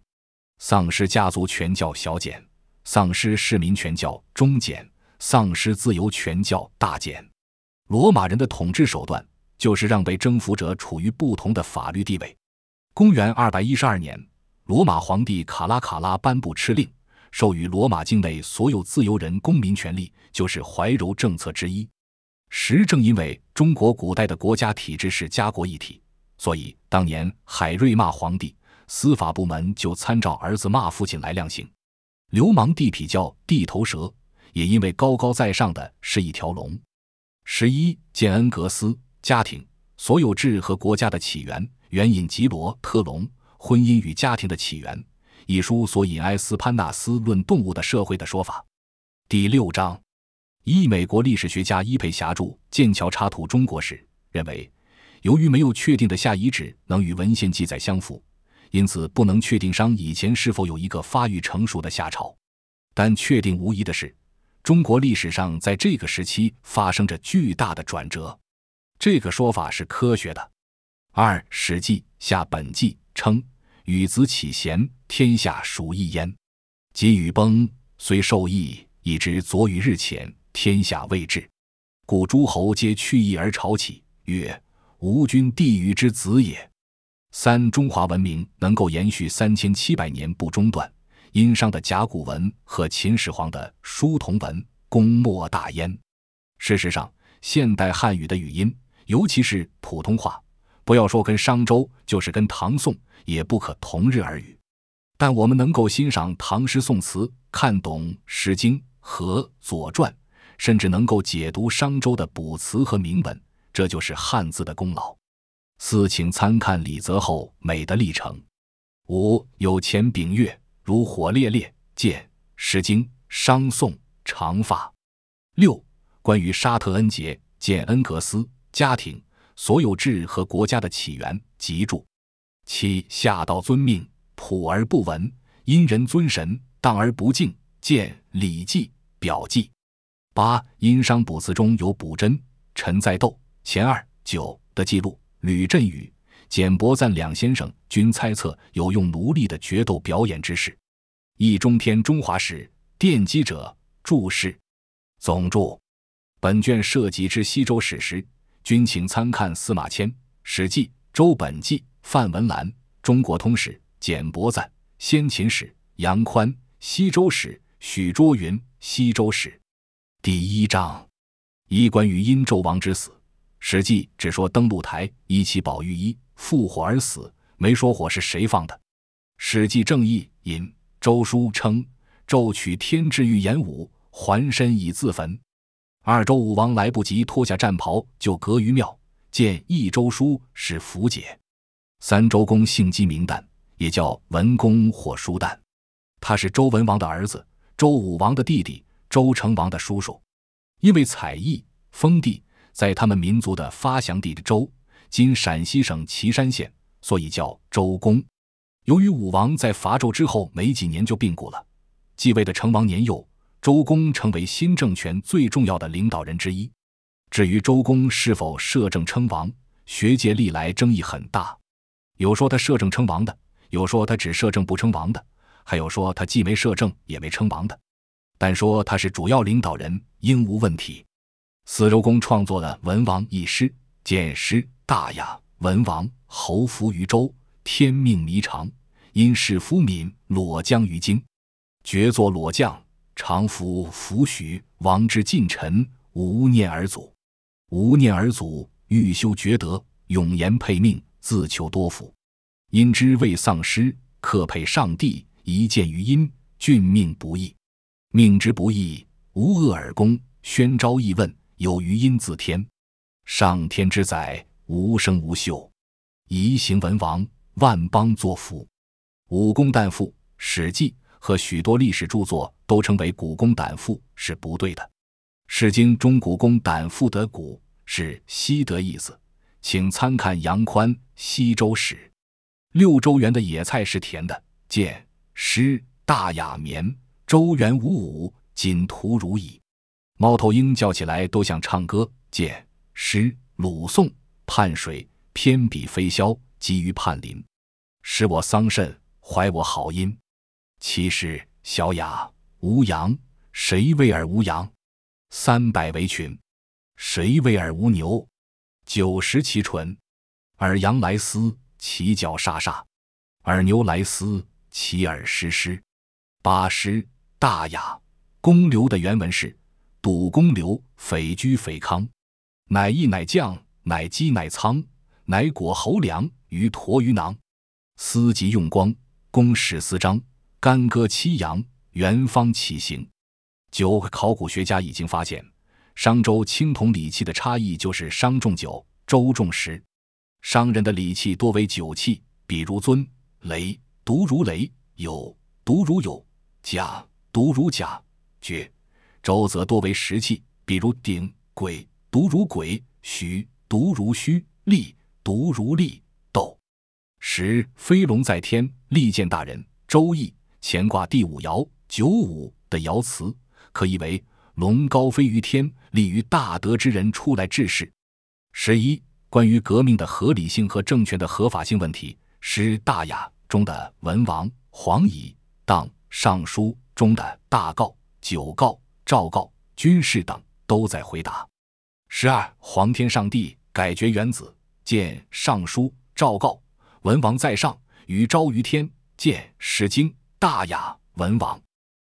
丧失家族权叫小减，丧失市民权叫中减，丧失自由权叫大减。罗马人的统治手段就是让被征服者处于不同的法律地位。公元二百一十二年，罗马皇帝卡拉卡拉颁布敕令，授予罗马境内所有自由人公民权利，就是怀柔政策之一。时正因为中国古代的国家体制是家国一体，所以当年海瑞骂皇帝。司法部门就参照儿子骂父亲来量刑。流氓地痞叫地头蛇，也因为高高在上的是一条龙。十一，建恩格斯《家庭、所有制和国家的起源》，援引吉罗特《龙：婚姻与家庭的起源》一书所引埃斯潘纳斯《论动物的社会》的说法。第六章，一美国历史学家伊佩霞著《剑桥插图中国史》认为，由于没有确定的下遗址能与文献记载相符。因此，不能确定商以前是否有一个发育成熟的夏朝，但确定无疑的是，中国历史上在这个时期发生着巨大的转折。这个说法是科学的。《二史记》下本纪称：“禹子启贤，天下属异焉。及禹崩，虽受意，以知左与日浅，天下未至。故诸侯皆去意而朝起，曰：‘吾君帝禹之子也。’”三中华文明能够延续三千七百年不中断，殷商的甲骨文和秦始皇的书同文功莫大焉。事实上，现代汉语的语音，尤其是普通话，不要说跟商周，就是跟唐宋也不可同日而语。但我们能够欣赏唐诗宋词，看懂《诗经》和《左传》，甚至能够解读商周的卜辞和铭文，这就是汉字的功劳。四，请参看李泽厚美的历程。五，有钱秉月如火烈烈，见《诗经》《商颂》《长发》。六，关于沙特恩杰简恩格斯家庭所有制和国家的起源集注。七，下道遵命，朴而不闻，因人尊神，荡而不敬，见《礼记》《表记》。八，殷商卜辞中有卜贞陈在斗前二九的记录。吕振宇、简伯赞两先生均猜测有用奴隶的决斗表演之事。易中天《中华史》奠基者注释总注：本卷涉及之西周史实，均请参看司马迁《史记·周本纪》、范文澜《中国通史》、简伯赞《先秦史》、杨宽《西周史》、许卓云《西周史》。第一章：一、关于殷纣王之死。《史记》只说登鹿台，依其宝玉衣，复火而死，没说火是谁放的。《史记正义》引《周书》称：“纣取天质玉演武，还身以自焚。”二周武王来不及脱下战袍，就隔于庙，见益周书》是符解。三周公姓姬名旦，也叫文公或叔旦，他是周文王的儿子，周武王的弟弟，周成王的叔叔，因为采邑封地。在他们民族的发祥地的周（今陕西省岐山县），所以叫周公。由于武王在伐纣之后没几年就病故了，继位的成王年幼，周公成为新政权最重要的领导人之一。至于周公是否摄政称王，学界历来争议很大。有说他摄政称王的，有说他只摄政不称王的，还有说他既没摄政也没称王的。但说他是主要领导人，应无问题。司周公创作的《文王》一诗，见《诗·大雅·文王》：“侯服于周，天命弥长，因是夫敏，裸将于京。绝作裸将，常服服许。王之近臣，无念而祖，无念而祖。欲修厥德，永言配命，自求多福。因之未丧失，克配上帝，一见于阴。俊命不易，命之不易，无恶而功。宣昭义问。”有余音自天，上天之载，无声无秀。移行文王，万邦作辅。《武功旦赋》《史记》和许多历史著作都称为《古功胆赋》是不对的，《诗经》中“古功胆赋”得古”是西德意思，请参看杨宽《西周史》。六周原的野菜是甜的，《见诗大雅绵》：“周原无武，仅徒如矣。”猫头鹰叫起来都像唱歌。解诗，鲁宋、泮水，偏比飞霄，急于泮林，使我桑葚，怀我好音。其诗，小雅，无羊，谁为尔无羊？三百围群，谁为尔无牛？九十其纯，尔羊来思，其角沙沙。尔牛来思，其耳湿湿。八十大雅，公刘的原文是。堵公刘匪居匪康，乃义乃将，乃饥乃仓，乃裹侯粮，于驼于囊，思辑用光。公使司章，干戈七扬，元方起行。九，考古学家已经发现，商周青铜礼器的差异就是商重九，周重十。商人的礼器多为酒器，比如尊、雷、独如雷、有独如有、甲独如甲、绝。周则多为石器，比如鼎、簋；独如簋，许、独如虚，立读如立，斗。十飞龙在天，利见大人，《周易》乾卦第五爻九五的爻辞，可以为龙高飞于天，利于大德之人出来治世。十一，关于革命的合理性和政权的合法性问题，《诗·大雅》中的文王、黄乙，《荡》《尚书》中的大诰、九诰。昭告军事等都在回答。十二，皇天上帝改决元子，见《尚书》；昭告文王在上，与昭于天，见《诗经·大雅·文王》。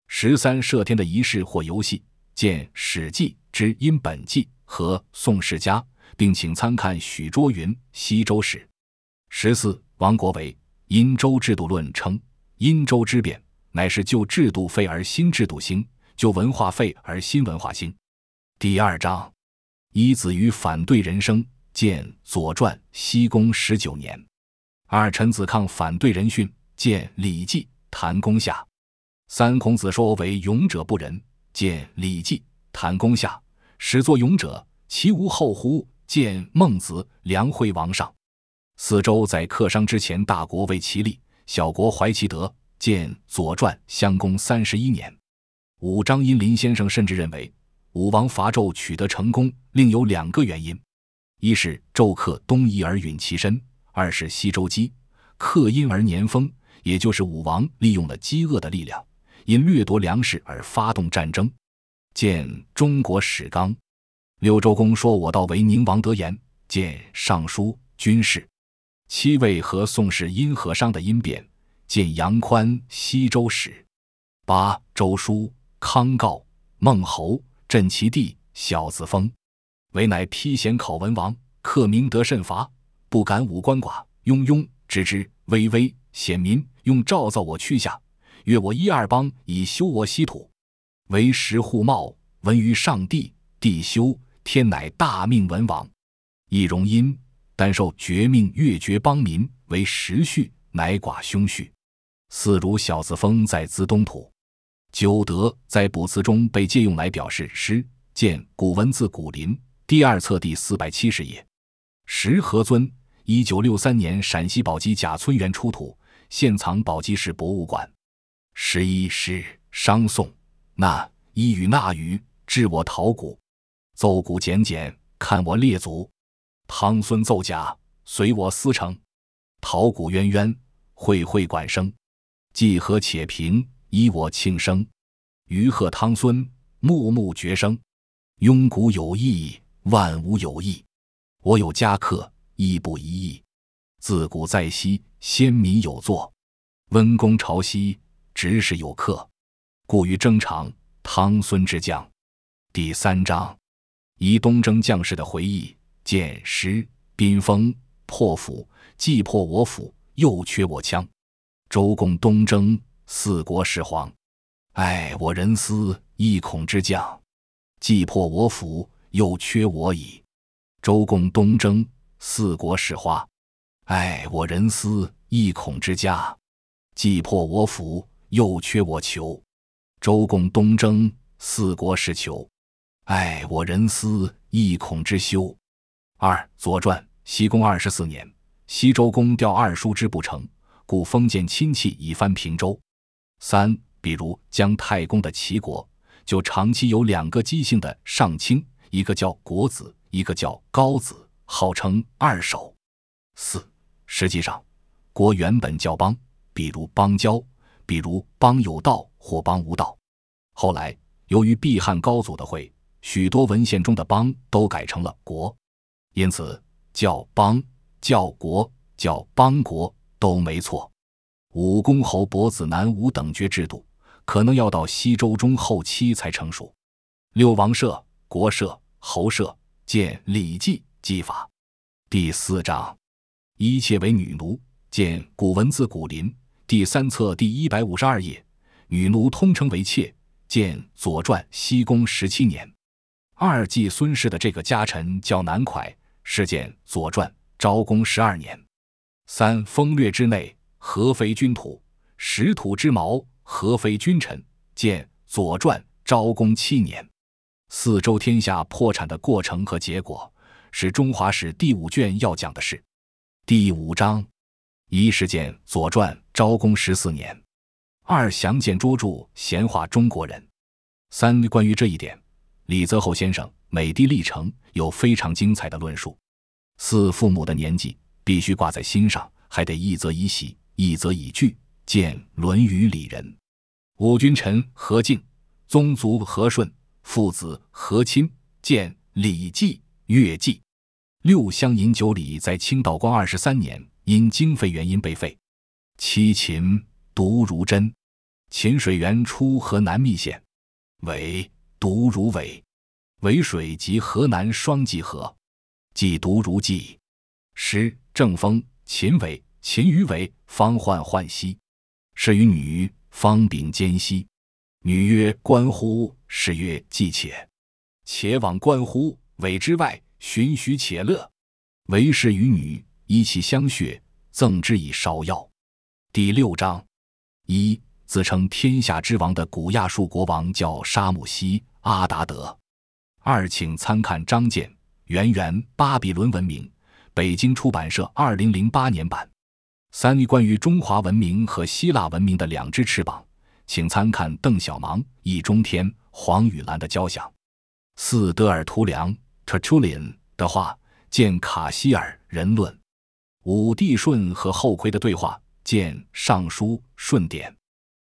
十三，射天的仪式或游戏，见《史记·之殷本纪》和《宋世家》，并请参看许倬云《西周史》。十四，王国维《殷周制度论》称，殷周之变，乃是旧制度废而新制度兴。就文化废而新文化新。第二章：一子于反对人生，见《左传》西宫十九年；二陈子抗反对人训，见《礼记》谈公下；三孔子说为勇者不仁，见《礼记》谈公下。始作俑者，其无后乎？见《孟子》梁惠王上。四周在克商之前，大国为其利，小国怀其德，见《左传》襄公三十一年。武张阴林先生甚至认为，武王伐纣取得成功另有两个原因：一是纣克东夷而陨其身；二是西周饥，克因而年丰。也就是武王利用了饥饿的力量，因掠夺粮食而发动战争。见《中国史纲》。六周公说：“我道为宁王德言。”见《尚书·军事》。七位和宋是阴和商的阴变。见杨宽《西周史》。八《周书》。康诰、孟侯，镇其地小子封，为乃丕贤考文王，克明德慎罚，不敢侮官寡，庸庸知之，巍巍显民。用兆造我区下，越我一二邦以修我西土，为时互茂，闻于上帝，帝修，天乃大命文王，易容音，但受绝命，越绝邦民，为时序，乃寡凶序，似如小子封在兹东土。九德在卜辞中被借用来表示诗，见古文字古林第二册第四百七十页。石和尊，一九六三年陕西宝鸡贾村园出土，现藏宝鸡市博物馆。十一诗，商颂。那一与那与，致我陶古。奏鼓简简，看我列祖。汤孙奏甲，随我思成。陶谷渊渊，会会管声，既和且平。以我庆生，余贺汤孙，穆穆绝声。庸古有义，万无有义。我有家客，亦不一意。自古在昔，先民有作。温公朝夕，执事有客，故于征长，汤孙之将。第三章，以东征将士的回忆，见师兵锋破釜，既破我釜，又缺我枪。周公东征。四国始皇，唉，我人思异，恐之将，既破我府，又缺我矣。周公东征，四国始化，唉，我人思异，恐之家，既破我府，又缺我求。周公东征，四国始求，唉，我人思异，恐之休。二《左传》西公二十四年，西周公吊二叔之不成，故封建亲戚以藩平周。三，比如姜太公的齐国，就长期有两个姬姓的上卿，一个叫国子，一个叫高子，号称二首。四，实际上，国原本叫邦，比如邦交，比如邦有道或邦无道。后来由于避汉高祖的讳，许多文献中的邦都改成了国，因此叫邦、叫国、叫邦国都没错。武公侯伯子男五等爵制度可能要到西周中后期才成熟。六王社、国社、侯社见《礼记》记法第四章。一切为女奴见《古文字古林》第三册第一百五十二页。女奴通称为妾见《左传》西宫十七年。二季孙氏的这个家臣叫南蒯，是见《左传》昭公十二年。三风略之内。何非君土，识土之矛，何非君臣？见《左传·昭公七年》。四周天下破产的过程和结果，是中华史第五卷要讲的事。第五章：一、是见《左传·昭公十四年》；二、详见拙著《闲话中国人》；三、关于这一点，李泽厚先生《美的历程》有非常精彩的论述；四、父母的年纪必须挂在心上，还得一则一喜。一则以具，见《论语》里仁；五君臣何敬，宗族何顺，父子何亲，见《礼记》乐记。六乡饮酒礼在清道光二十三年因经费原因被废。七秦独如真，秦水源出河南密县，尾独如尾，尾水即河南双洎河，即独如济。十正风秦尾。秦于为方患患兮，是与女方秉兼兮。女曰观乎，是曰既且，且往观乎委之外，寻许且乐。为是与女，以其相血，赠之以芍药。第六章一自称天下之王的古亚述国王叫沙姆西阿达德。二请参看张健《源圆巴比伦文明》，北京出版社二零零八年版。三关于中华文明和希腊文明的两只翅膀，请参看邓小芒、易中天、黄雨兰的《交响》。四德尔图良 （Tertullian） 的话，见《卡希尔人论》。五帝舜和后夔的对话，见《尚书舜典》。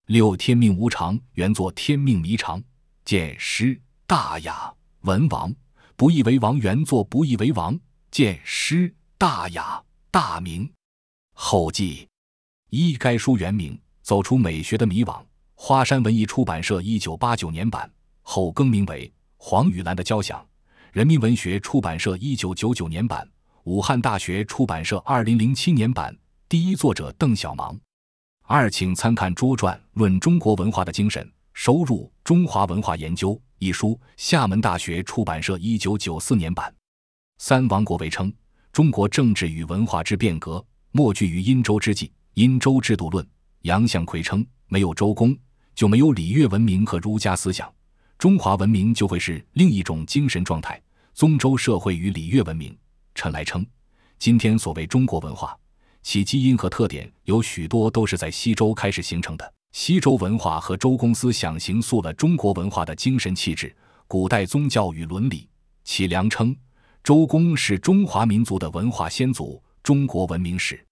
六天命无常，原作“天命弥长》，见《诗大雅文王》“不义为王”，原作“不义为王”，见《诗大雅大明》。后记：一、该书原名《走出美学的迷惘》，花山文艺出版社一九八九年版，后更名为《黄雨兰的交响》，人民文学出版社一九九九年版，武汉大学出版社二零零七年版。第一作者邓晓芒。二、请参看朱传论《中国文化的精神》，收入《中华文化研究》一书，厦门大学出版社一九九四年版。三、王国维称《中国政治与文化之变革》。莫惧于殷周之际。殷周制度论，杨向奎称：没有周公，就没有礼乐文明和儒家思想，中华文明就会是另一种精神状态。宗周社会与礼乐文明，陈来称：今天所谓中国文化，其基因和特点有许多都是在西周开始形成的。西周文化和周公思想形塑了中国文化的精神气质。古代宗教与伦理，其良称：周公是中华民族的文化先祖。中国文明史，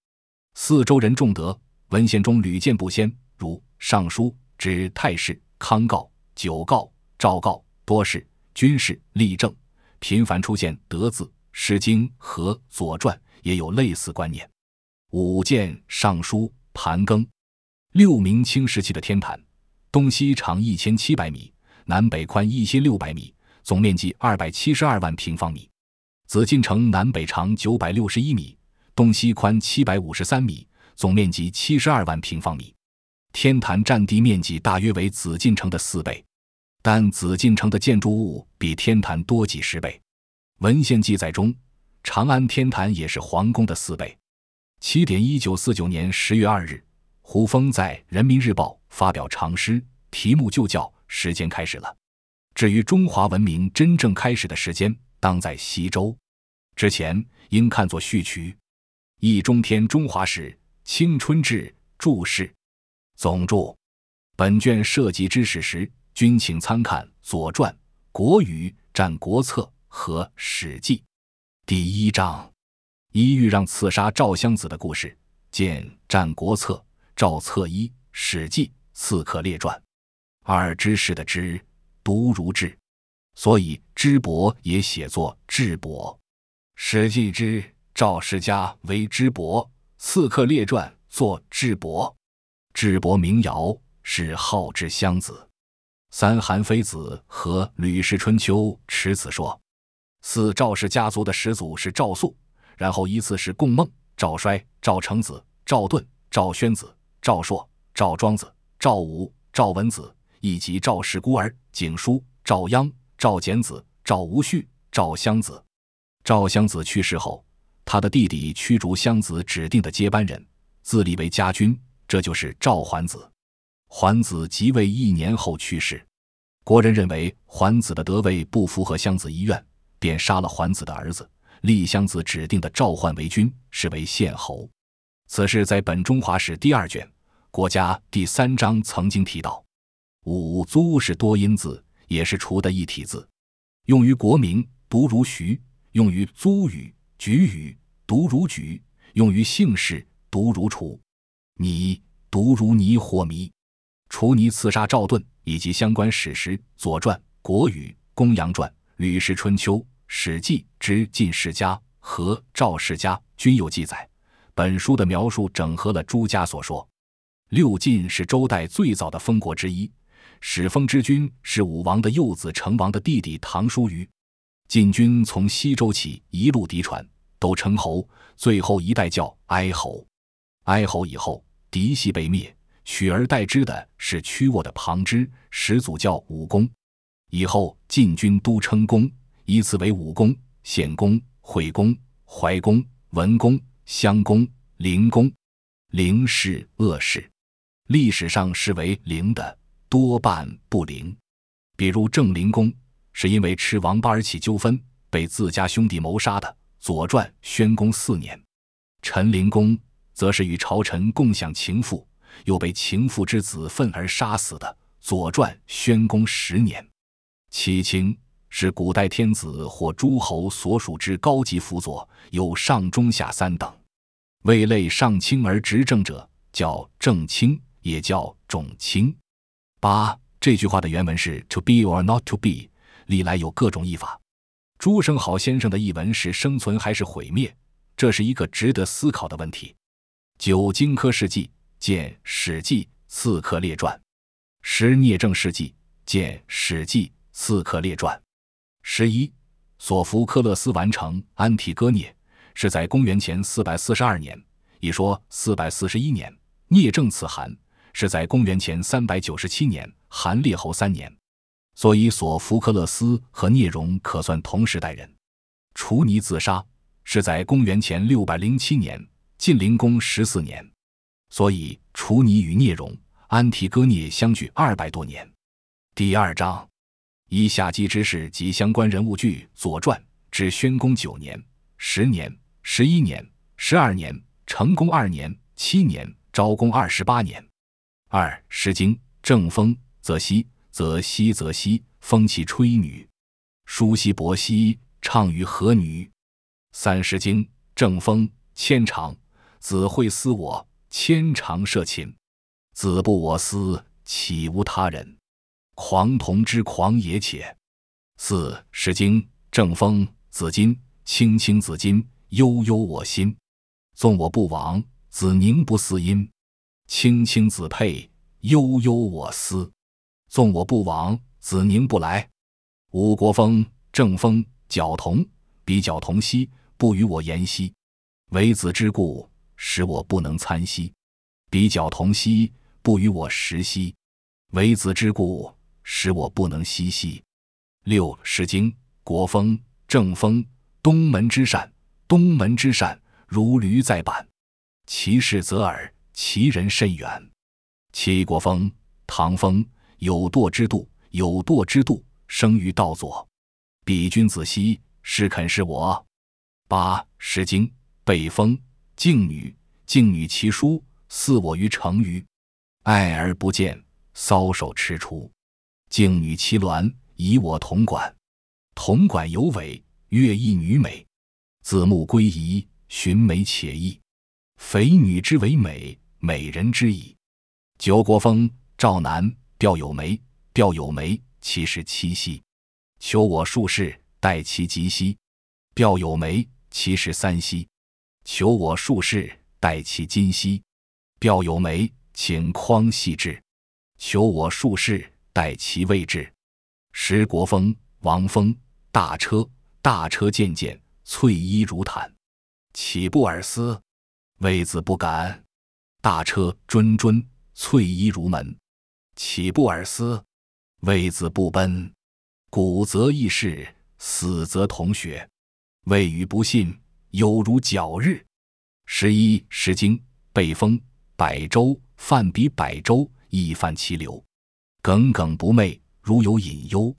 四周人重德，文献中屡见不鲜，如《尚书》之《泰史、康诰》《酒诰》《诏诰》《多事、军事、立政，频繁出现“德”字，《诗经》和《左传》也有类似观念。五件《尚书》盘庚，六明清时期的天坛，东西长一千七百米，南北宽一千六百米，总面积二百七十二万平方米。紫禁城南北长九百六十一米。东西宽七百五十三米，总面积七十二万平方米。天坛占地面积大约为紫禁城的四倍，但紫禁城的建筑物比天坛多几十倍。文献记载中，长安天坛也是皇宫的四倍。七点一九四九年十月二日，胡风在《人民日报》发表长诗，题目就叫《时间开始了》。至于中华文明真正开始的时间，当在西周之前，应看作序曲。易中天《中华史·青春志》注释总注：本卷涉及知识时，均请参看《左传》《国语》《战国策》和《史记》。第一章：一、豫让刺杀赵襄子的故事，见《战国策·赵策一》《史记·刺客列传》。二、知识的“知”读如“智”，所以知伯也写作智伯，《史记》之。赵氏家为智伯，刺客列传作智伯。智伯名尧，是号智襄子。三，《韩非子》和《吕氏春秋》持此说。四，赵氏家族的始祖是赵肃，然后依次是共孟、赵衰、赵成子、赵盾、赵宣子、赵朔、赵庄子、赵武、赵文子，以及赵氏孤儿景叔、赵鞅、赵简子、赵无恤、赵襄子。赵襄子去世后。他的弟弟驱逐襄子指定的接班人，自立为家君，这就是赵桓子。桓子即位一年后去世，国人认为桓子的德位不符合襄子遗愿，便杀了桓子的儿子，立襄子指定的赵换为君，是为献侯。此事在《本中华史》第二卷《国家》第三章曾经提到。武租是多音字，也是“除”的一体字，用于国名，读如“徐”；用于租语、举语。独如举用于姓氏，独如楚、倪、独如倪火弥、楚尼刺杀赵盾以及相关史实，《左传》《国语》《公羊传》《吕氏春秋》《史记》之晋世家和赵世家均有记载。本书的描述整合了诸家所说。六晋是周代最早的封国之一，始封之君是武王的幼子、成王的弟弟唐叔虞。晋军从西周起一路嫡传。都称侯，最后一代叫哀侯。哀侯以后，嫡系被灭，取而代之的是屈沃的旁支，始祖叫武公。以后晋军都称公，依次为武公、献公、惠公、怀公、文公、襄公、灵公。灵是恶氏，历史上视为灵的多半不灵，比如郑灵公是因为吃王八而起纠纷，被自家兄弟谋杀的。《左传》宣公四年，陈灵公则是与朝臣共享情妇，又被情妇之子愤而杀死的。《左传》宣公十年，七卿是古代天子或诸侯所属之高级辅佐，有上中下三等。位类上卿而执政者叫正卿，也叫种卿。八这句话的原文是 "To be or not to be"，历来有各种译法。朱生豪先生的译文是生存还是毁灭，这是一个值得思考的问题。九荆轲事迹见《史记刺客列传》。十聂政事迹见《史记刺客列传》。十一索福克勒斯完成《安提戈涅》是在公元前四百四十二年，一说四百四十一年。聂政刺韩是在公元前三百九十七年，韩烈侯三年。所以，索福克勒斯和聂荣可算同时代人。楚尼自杀是在公元前六百零七年，晋灵公十四年。所以，楚尼与聂荣、安提戈涅相距二百多年。第二章，以下级之事及相关人物据《左传》至宣公九年、十年、十一年、十二年，成公二年、七年，昭公二十八年。二《诗经》正风泽西。则兮则兮，风气吹女；舒兮薄兮，畅于何女？三《十经·正风·牵肠》子会思我，牵肠射寝，子不我思，岂无他人？狂童之狂也，且。四《十经·正风·子衿》青青子衿，悠悠我心。纵我不往，子宁不嗣音？青青子佩，悠悠我思。纵我不往，子宁不来。五国风，郑风，角童，比角同兮，不与我言兮，唯子之故，使我不能参兮。比角同兮，不与我食兮，唯子之故，使我不能息兮。六《诗经》国风，正风，东门之善，东门之善，如驴在板。其事则耳，其人甚远。七国风，唐风。有惰之度，有惰之度，生于道左。彼君子兮，是肯是我。八《诗经》北风，静女，静女其姝，似我于城隅，爱而不见，搔首踟蹰。静女其鸾，以我彤管。彤管有炜，悦怿女美。子慕归仪，洵美且异。匪女之为美，美人之贻。九《国风》赵南。钓友梅，钓友梅，七十七夕，求我术士，待其吉兮。钓友梅，七十三夕，求我术士，待其今夕。钓友梅，请匡细之，求我术士，待其未至。《石国风》王峰，大车，大车渐渐，翠衣如毯，岂不尔思？畏子不敢。大车谆谆，翠衣如门。岂不尔思？为子不奔。古则异世，死则同穴。谓予不信，犹如皎日。十一《诗经·北风》：百州泛彼百州，一泛其流。耿耿不寐，如有隐忧。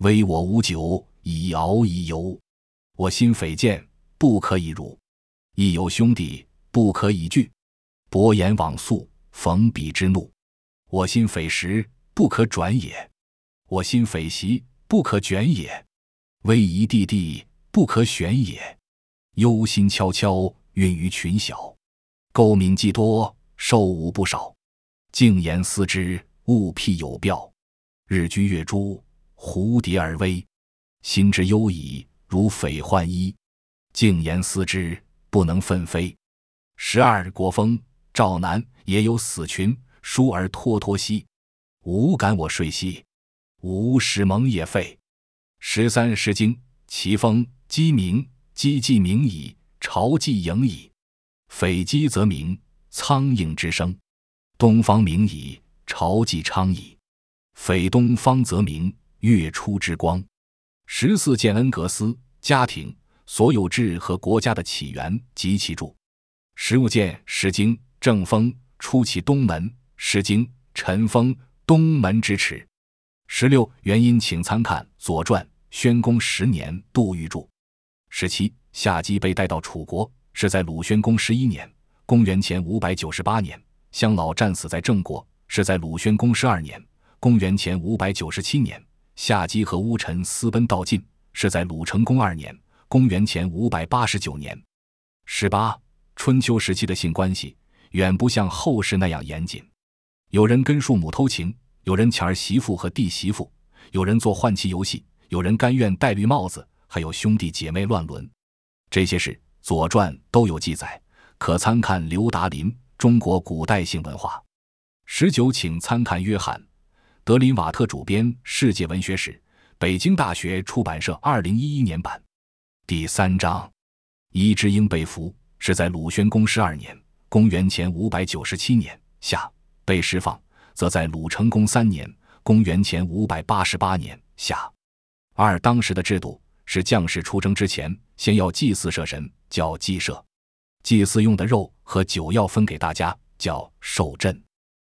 唯我无酒，以敖以游。我心匪鉴，不可以辱；亦有兄弟，不可以拒。伯言往诉，逢彼之怒。我心匪石，不可转也；我心匪席，不可卷也。威仪地地，不可选也。忧心悄悄，愠于群小。垢敏既多，受侮不少。静言思之，勿辟有摽。日居月诸，狐蝶而微？心之忧矣，如匪患衣。静言思之，不能奋飞。十二国风赵南也有死群。舒而脱脱兮，无感我睡兮。吾始蒙也废。十三，《诗经·其风》：鸡鸣，鸡既鸣矣，朝既盈矣。匪鸡则鸣，苍蝇之声。东方鸣矣，朝既昌矣。匪东方则鸣，月出之光。十四，《见恩格斯》：家庭、所有制和国家的起源及其注。十五，《见诗经·正风》：出其东门。《诗经·陈风·东门之池》，十六原因请参看《左传·宣公十年》杜预注。十七夏姬被带到楚国是在鲁宣公十一年（公元前五百九十八年）。襄老战死在郑国是在鲁宣公十二年（公元前五百九十七年）。夏姬和巫臣私奔到晋是在鲁成公二年（公元前五百八十九年）。十八春秋时期的性关系远不像后世那样严谨。有人跟庶母偷情，有人抢儿媳妇和弟媳妇，有人做换妻游戏，有人甘愿戴绿帽子，还有兄弟姐妹乱伦。这些事《左传》都有记载，可参看刘达林《中国古代性文化》。十九，请参看约翰·德林瓦特主编《世界文学史》，北京大学出版社二零一一年版，第三章。伊挚英被俘是在鲁宣公十二年，公元前五百九十七年夏。被释放，则在鲁成公三年（公元前五百八十八年）夏。二当时的制度是，将士出征之前，先要祭祀社神，叫祭社；祭祀用的肉和酒要分给大家，叫受镇。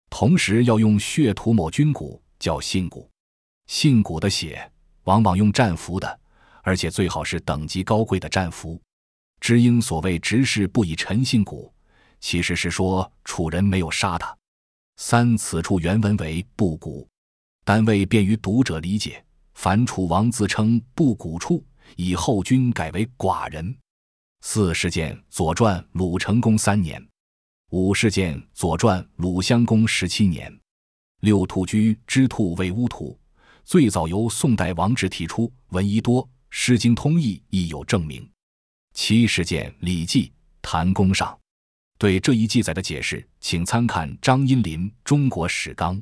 同时要用血涂抹军鼓，叫信鼓。信鼓的血往往用战俘的，而且最好是等级高贵的战俘。知英所谓“执事不以臣信鼓”，其实是说楚人没有杀他。三，此处原文为“布谷”，但为便于读者理解，凡楚王自称“布谷处，以后君改为“寡人”。四，事件《左传》鲁成公三年。五，事件《左传》鲁襄公十七年。六，土居之兔为乌土，最早由宋代王直提出，闻一多《诗经通义》亦有证明。七，事件《礼记》谭公上。对这一记载的解释，请参看张荫麟《中国史纲》。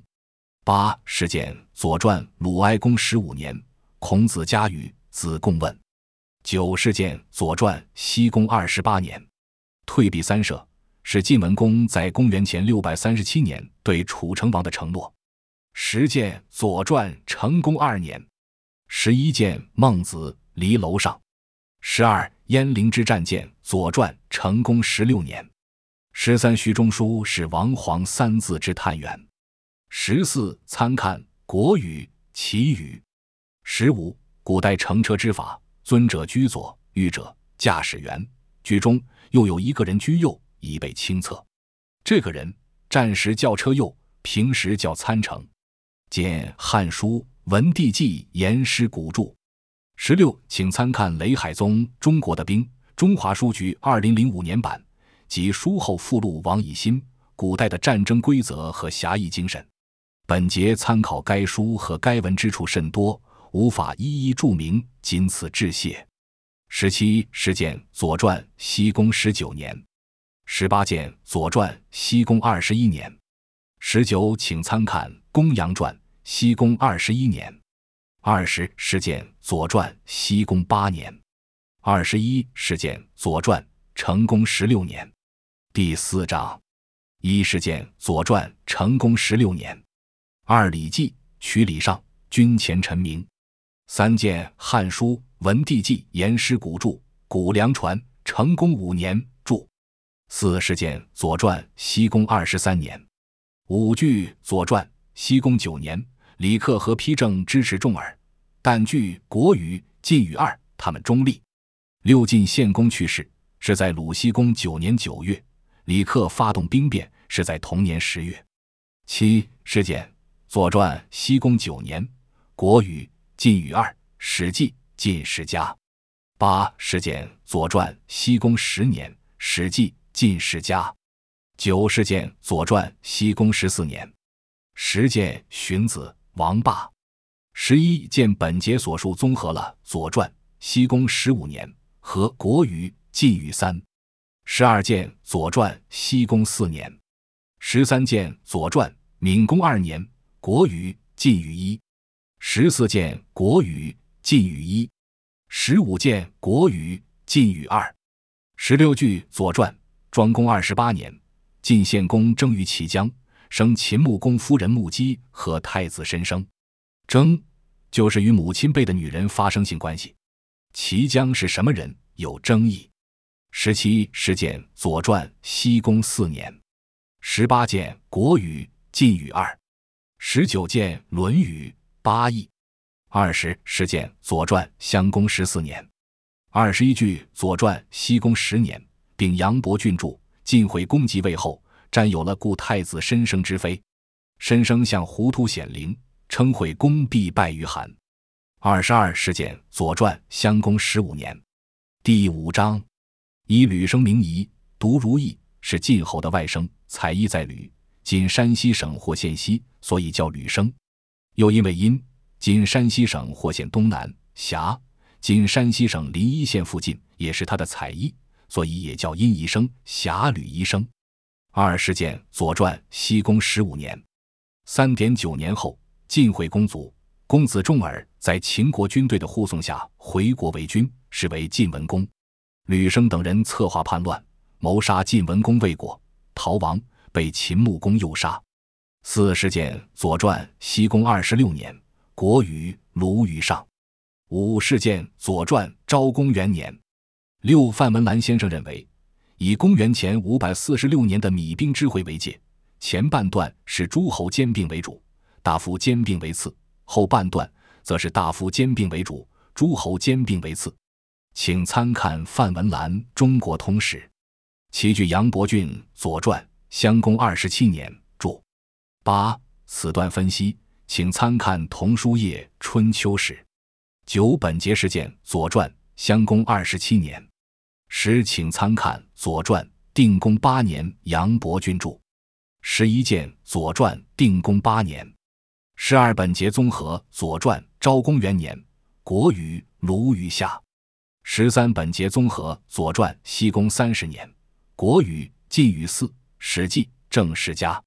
八事件《左传》鲁哀公十五年，孔子家语子贡问。九事件《左传》西公二十八年，退避三舍是晋文公在公元前六百三十七年对楚成王的承诺。十件《左传》成功二年。十一件《孟子》离楼上。十二鄢陵之战见《左传》成功十六年。十三，徐中书是王皇三字之探员。十四，参看《国语》《齐语》。十五，古代乘车之法，尊者居左，御者驾驶员居中，又有一个人居右，以备清测。这个人战时叫车右，平时叫参乘。见《汉书·文帝纪》，言师古注。十六，请参看雷海宗《中国的兵》，中华书局二零零五年版。及书后附录王以新古代的战争规则和侠义精神，本节参考该书和该文之处甚多，无法一一注明，仅此致谢。十七事件《左传》西公十九年，十八件《左传》西公二十一年，十九请参看《公羊传》西公二十一年，二十事件《左传》西公八年，二十一事件《左传》成公十六年。第四章，一事件《左传》成功十六年；二《礼记》取礼上君前臣名；三件《汉书文帝纪》言师古著，古梁传》成功五年著，四事件《左传》西宫二十三年；五据《左传》西宫九年，李克和批政支持仲耳，但据《国语》《晋语二》，他们中立；六晋献公去世是在鲁西公九年九月。李克发动兵变是在同年十月。七事件，《左传》西公九年，《国语》晋语二，《史记》晋史家。八事件，《左传》西公十年，《史记》晋史家。九事件，《左传》西公十四年，《十件荀子王霸。十一见本节所述综合了《左传》西公十五年和《国语》晋语三。十二件《左传》西宫四年，十三件《左传》闵公二年，《国语》晋语一，十四件《国语》晋语一，十五件《国语》晋语二，十六句《左传》庄公二十八年，晋献公征于齐江，生秦穆公夫人穆姬和太子申生。征就是与母亲辈的女人发生性关系。齐江是什么人？有争议。十七实践《左传》西公四年，十八见《国语》晋语二，十九见《论语》八义，二十实践《左传》襄公十四年，二十一句《左传》西公十年，并杨伯郡著晋惠公即位后，占有了故太子申生之妃，申生向胡涂显灵，称惠公必败于韩。二十二实践《左传》襄公十五年，第五章。以吕生名仪，读如意是晋侯的外甥，采邑在吕，今山西省霍县西，所以叫吕生。又因为因，今山西省霍县东南，峡，今山西省临猗县附近，也是他的采邑，所以也叫殷仪生、侠吕仪生。二事件左传》西公十五年，三点九年后，晋惠公卒，公子重耳在秦国军队的护送下回国为君，是为晋文公。吕生等人策划叛乱，谋杀晋文公未果，逃亡被秦穆公诱杀。四事件，《左传》西公二十六年，《国语》卢语上。五事件，《左传》昭公元年。六，范文澜先生认为，以公元前五百四十六年的米兵之会为界，前半段是诸侯兼并为主，大夫兼并为次；后半段则是大夫兼并为主，诸侯兼并为次。请参看范文澜《中国通史》，其据杨伯峻《左传·襄公二十七年》注。八此段分析，请参看童书业《春秋史》。九本节事件，《左传·襄公二十七年》。十请参看《左传·定公八年》，杨伯峻注。十一件《左传·定公八年》。十二本节综合《左传·昭公元年》，《国语·鲁语下》。十三本节综合《左传》西宫三十年，《国语》晋语四，《史记》郑世家。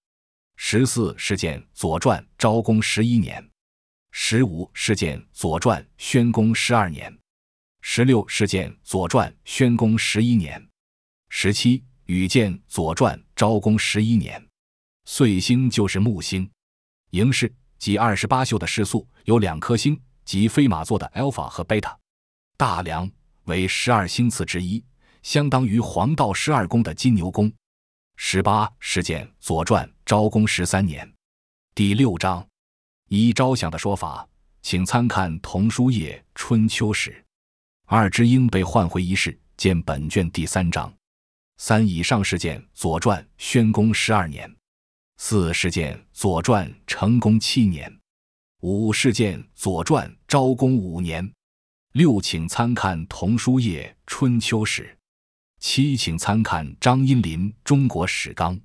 十四事件《左传》昭公十一年。十五事件《左传》宣公十二年。十六事件《左传》宣公十一年。十七羽见《左传》昭公十一年。岁星就是木星，营室即二十八宿的世宿有两颗星，即飞马座的 Alpha 和贝塔，大梁。为十二星次之一，相当于黄道十二宫的金牛宫。十八事件，《左传》昭公十三年，第六章。依招祥的说法，请参看童书页春秋史》。二知音被唤回一事，见本卷第三章。三以上事件，《左传》宣公十二年。四事件，《左传》成功七年。五事件，《左传》昭公五年。六，请参看童书业《春秋史》；七，请参看张荫林《中国史纲》；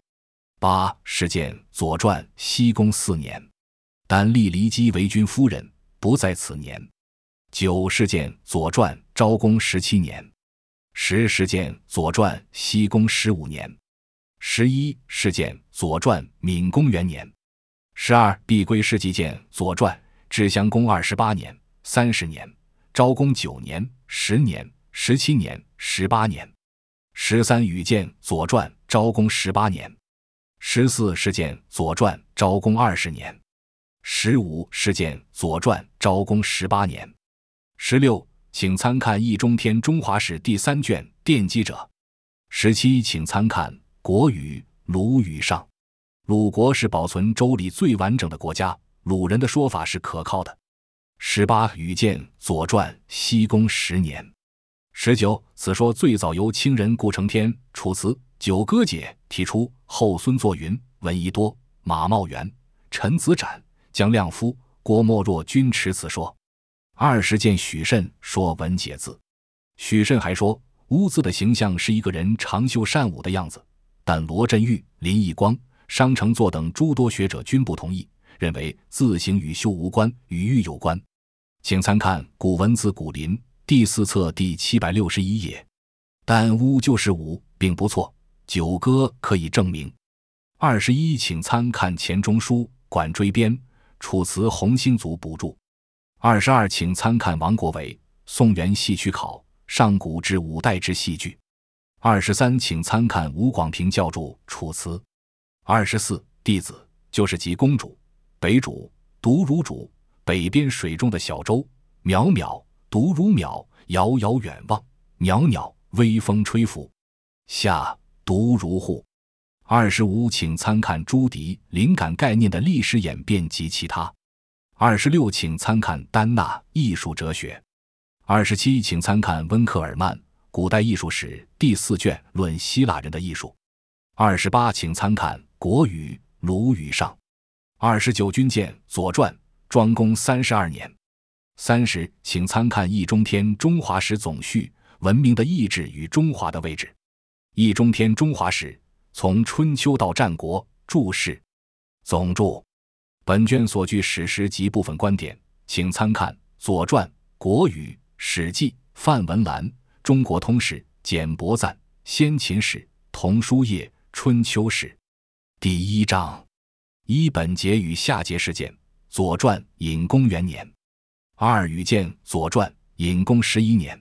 八，事件《左传》西公四年，但立骊姬为君夫人，不在此年；九，事件《左传》昭公十七年；十，事件《左传》西公十五年；十一，事件《左传》闵公元年；十二，毕归世纪见《左传》至襄公二十八年、三十年。昭公九年、十年、十七年、十八年，十三羽见《左传》昭公十八年，十四事件《左传》昭公二十年，十五事件《左传》昭公十八年，十六请参看易中天《中华史》第三卷《奠基者》，十七请参看《国语》鲁语上，鲁国是保存周礼最完整的国家，鲁人的说法是可靠的。十八羽箭左传》西宫十年。十九，此说最早由清人顾承天《楚辞九歌解》提出，后孙作云、闻一多、马茂元、陈子展、江亮夫、郭沫若均持此说。二十见许慎《说文解字》，许慎还说“乌字”的形象是一个人长袖善舞的样子，但罗振玉、林义光、商承祚等诸多学者均不同意。认为字形与修无关，与玉有关，请参看《古文字古林》第四册第七百六十一页。但巫就是巫，并不错。九歌可以证明。二十一，请参看钱钟书《管锥编》《楚辞》洪兴祖补注。二十二，请参看王国维《宋元戏曲考》《上古至五代之戏剧》。二十三，请参看吴广平教著《楚辞》。二十四，弟子就是即公主。北渚独如渚，北边水中的小舟；渺渺独如渺，遥遥远望。袅袅，微风吹拂。下独如户。二十五，请参看朱迪灵感概念的历史演变及其他。二十六，请参看丹纳艺术哲学。二十七，请参看温克尔曼《古代艺术史》第四卷论希腊人的艺术。二十八，请参看国语《鲁语上》。二十九军舰，《左传》庄公三十二年。三十，请参看易中天《中华史总序》：文明的意志与中华的位置。易中天《中华史》从春秋到战国。注释：总注。本卷所据史实及部分观点，请参看《左传》《国语》《史记》《范文澜中国通史》《简伯赞》《先秦史》《童书业春秋史》第一章。一、本节与下节事件，《左传》隐公元年；二、与见《左传》隐公十一年；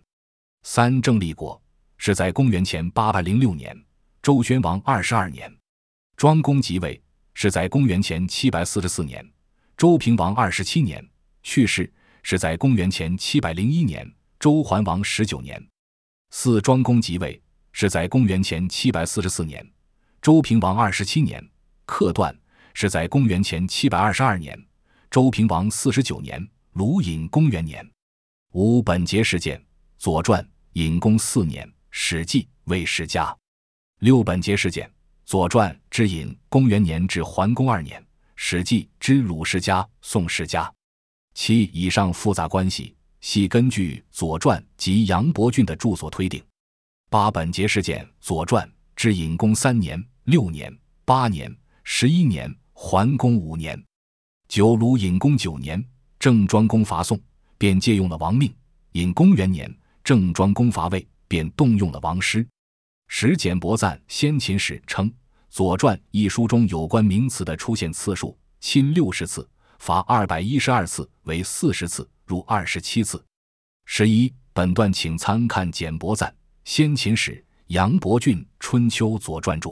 三、郑立国是在公元前八百零六年，周宣王二十二年；庄公即位是在公元前七百四十四年，周平王二十七年；去世是在公元前七百零一年，周桓王十九年。四、庄公即位是在公元前七百四十四年，周平王二十七年。客段。是在公元前七百二十二年，周平王四十九年，鲁隐公元年。五本节事件，《左传》隐公四年，《史记》魏世家。六本节事件，《左传》之隐公元年至桓公二年，《史记》之鲁世家、宋世家。七以上复杂关系，系根据《左传》及杨伯峻的著作推定。八本节事件，《左传》之隐公三年、六年、八年、十一年。桓公五年，九鲁隐公九年，郑庄公伐宋，便借用了王命；隐公元年，郑庄公伐魏，便动用了王师。史简伯赞《先秦史》称，《左传》一书中有关名词的出现次数，亲六十次，伐二百一十二次，为四十次，如二十七次。十一本段，请参看简伯赞《先秦史》，杨伯峻《春秋左传注》。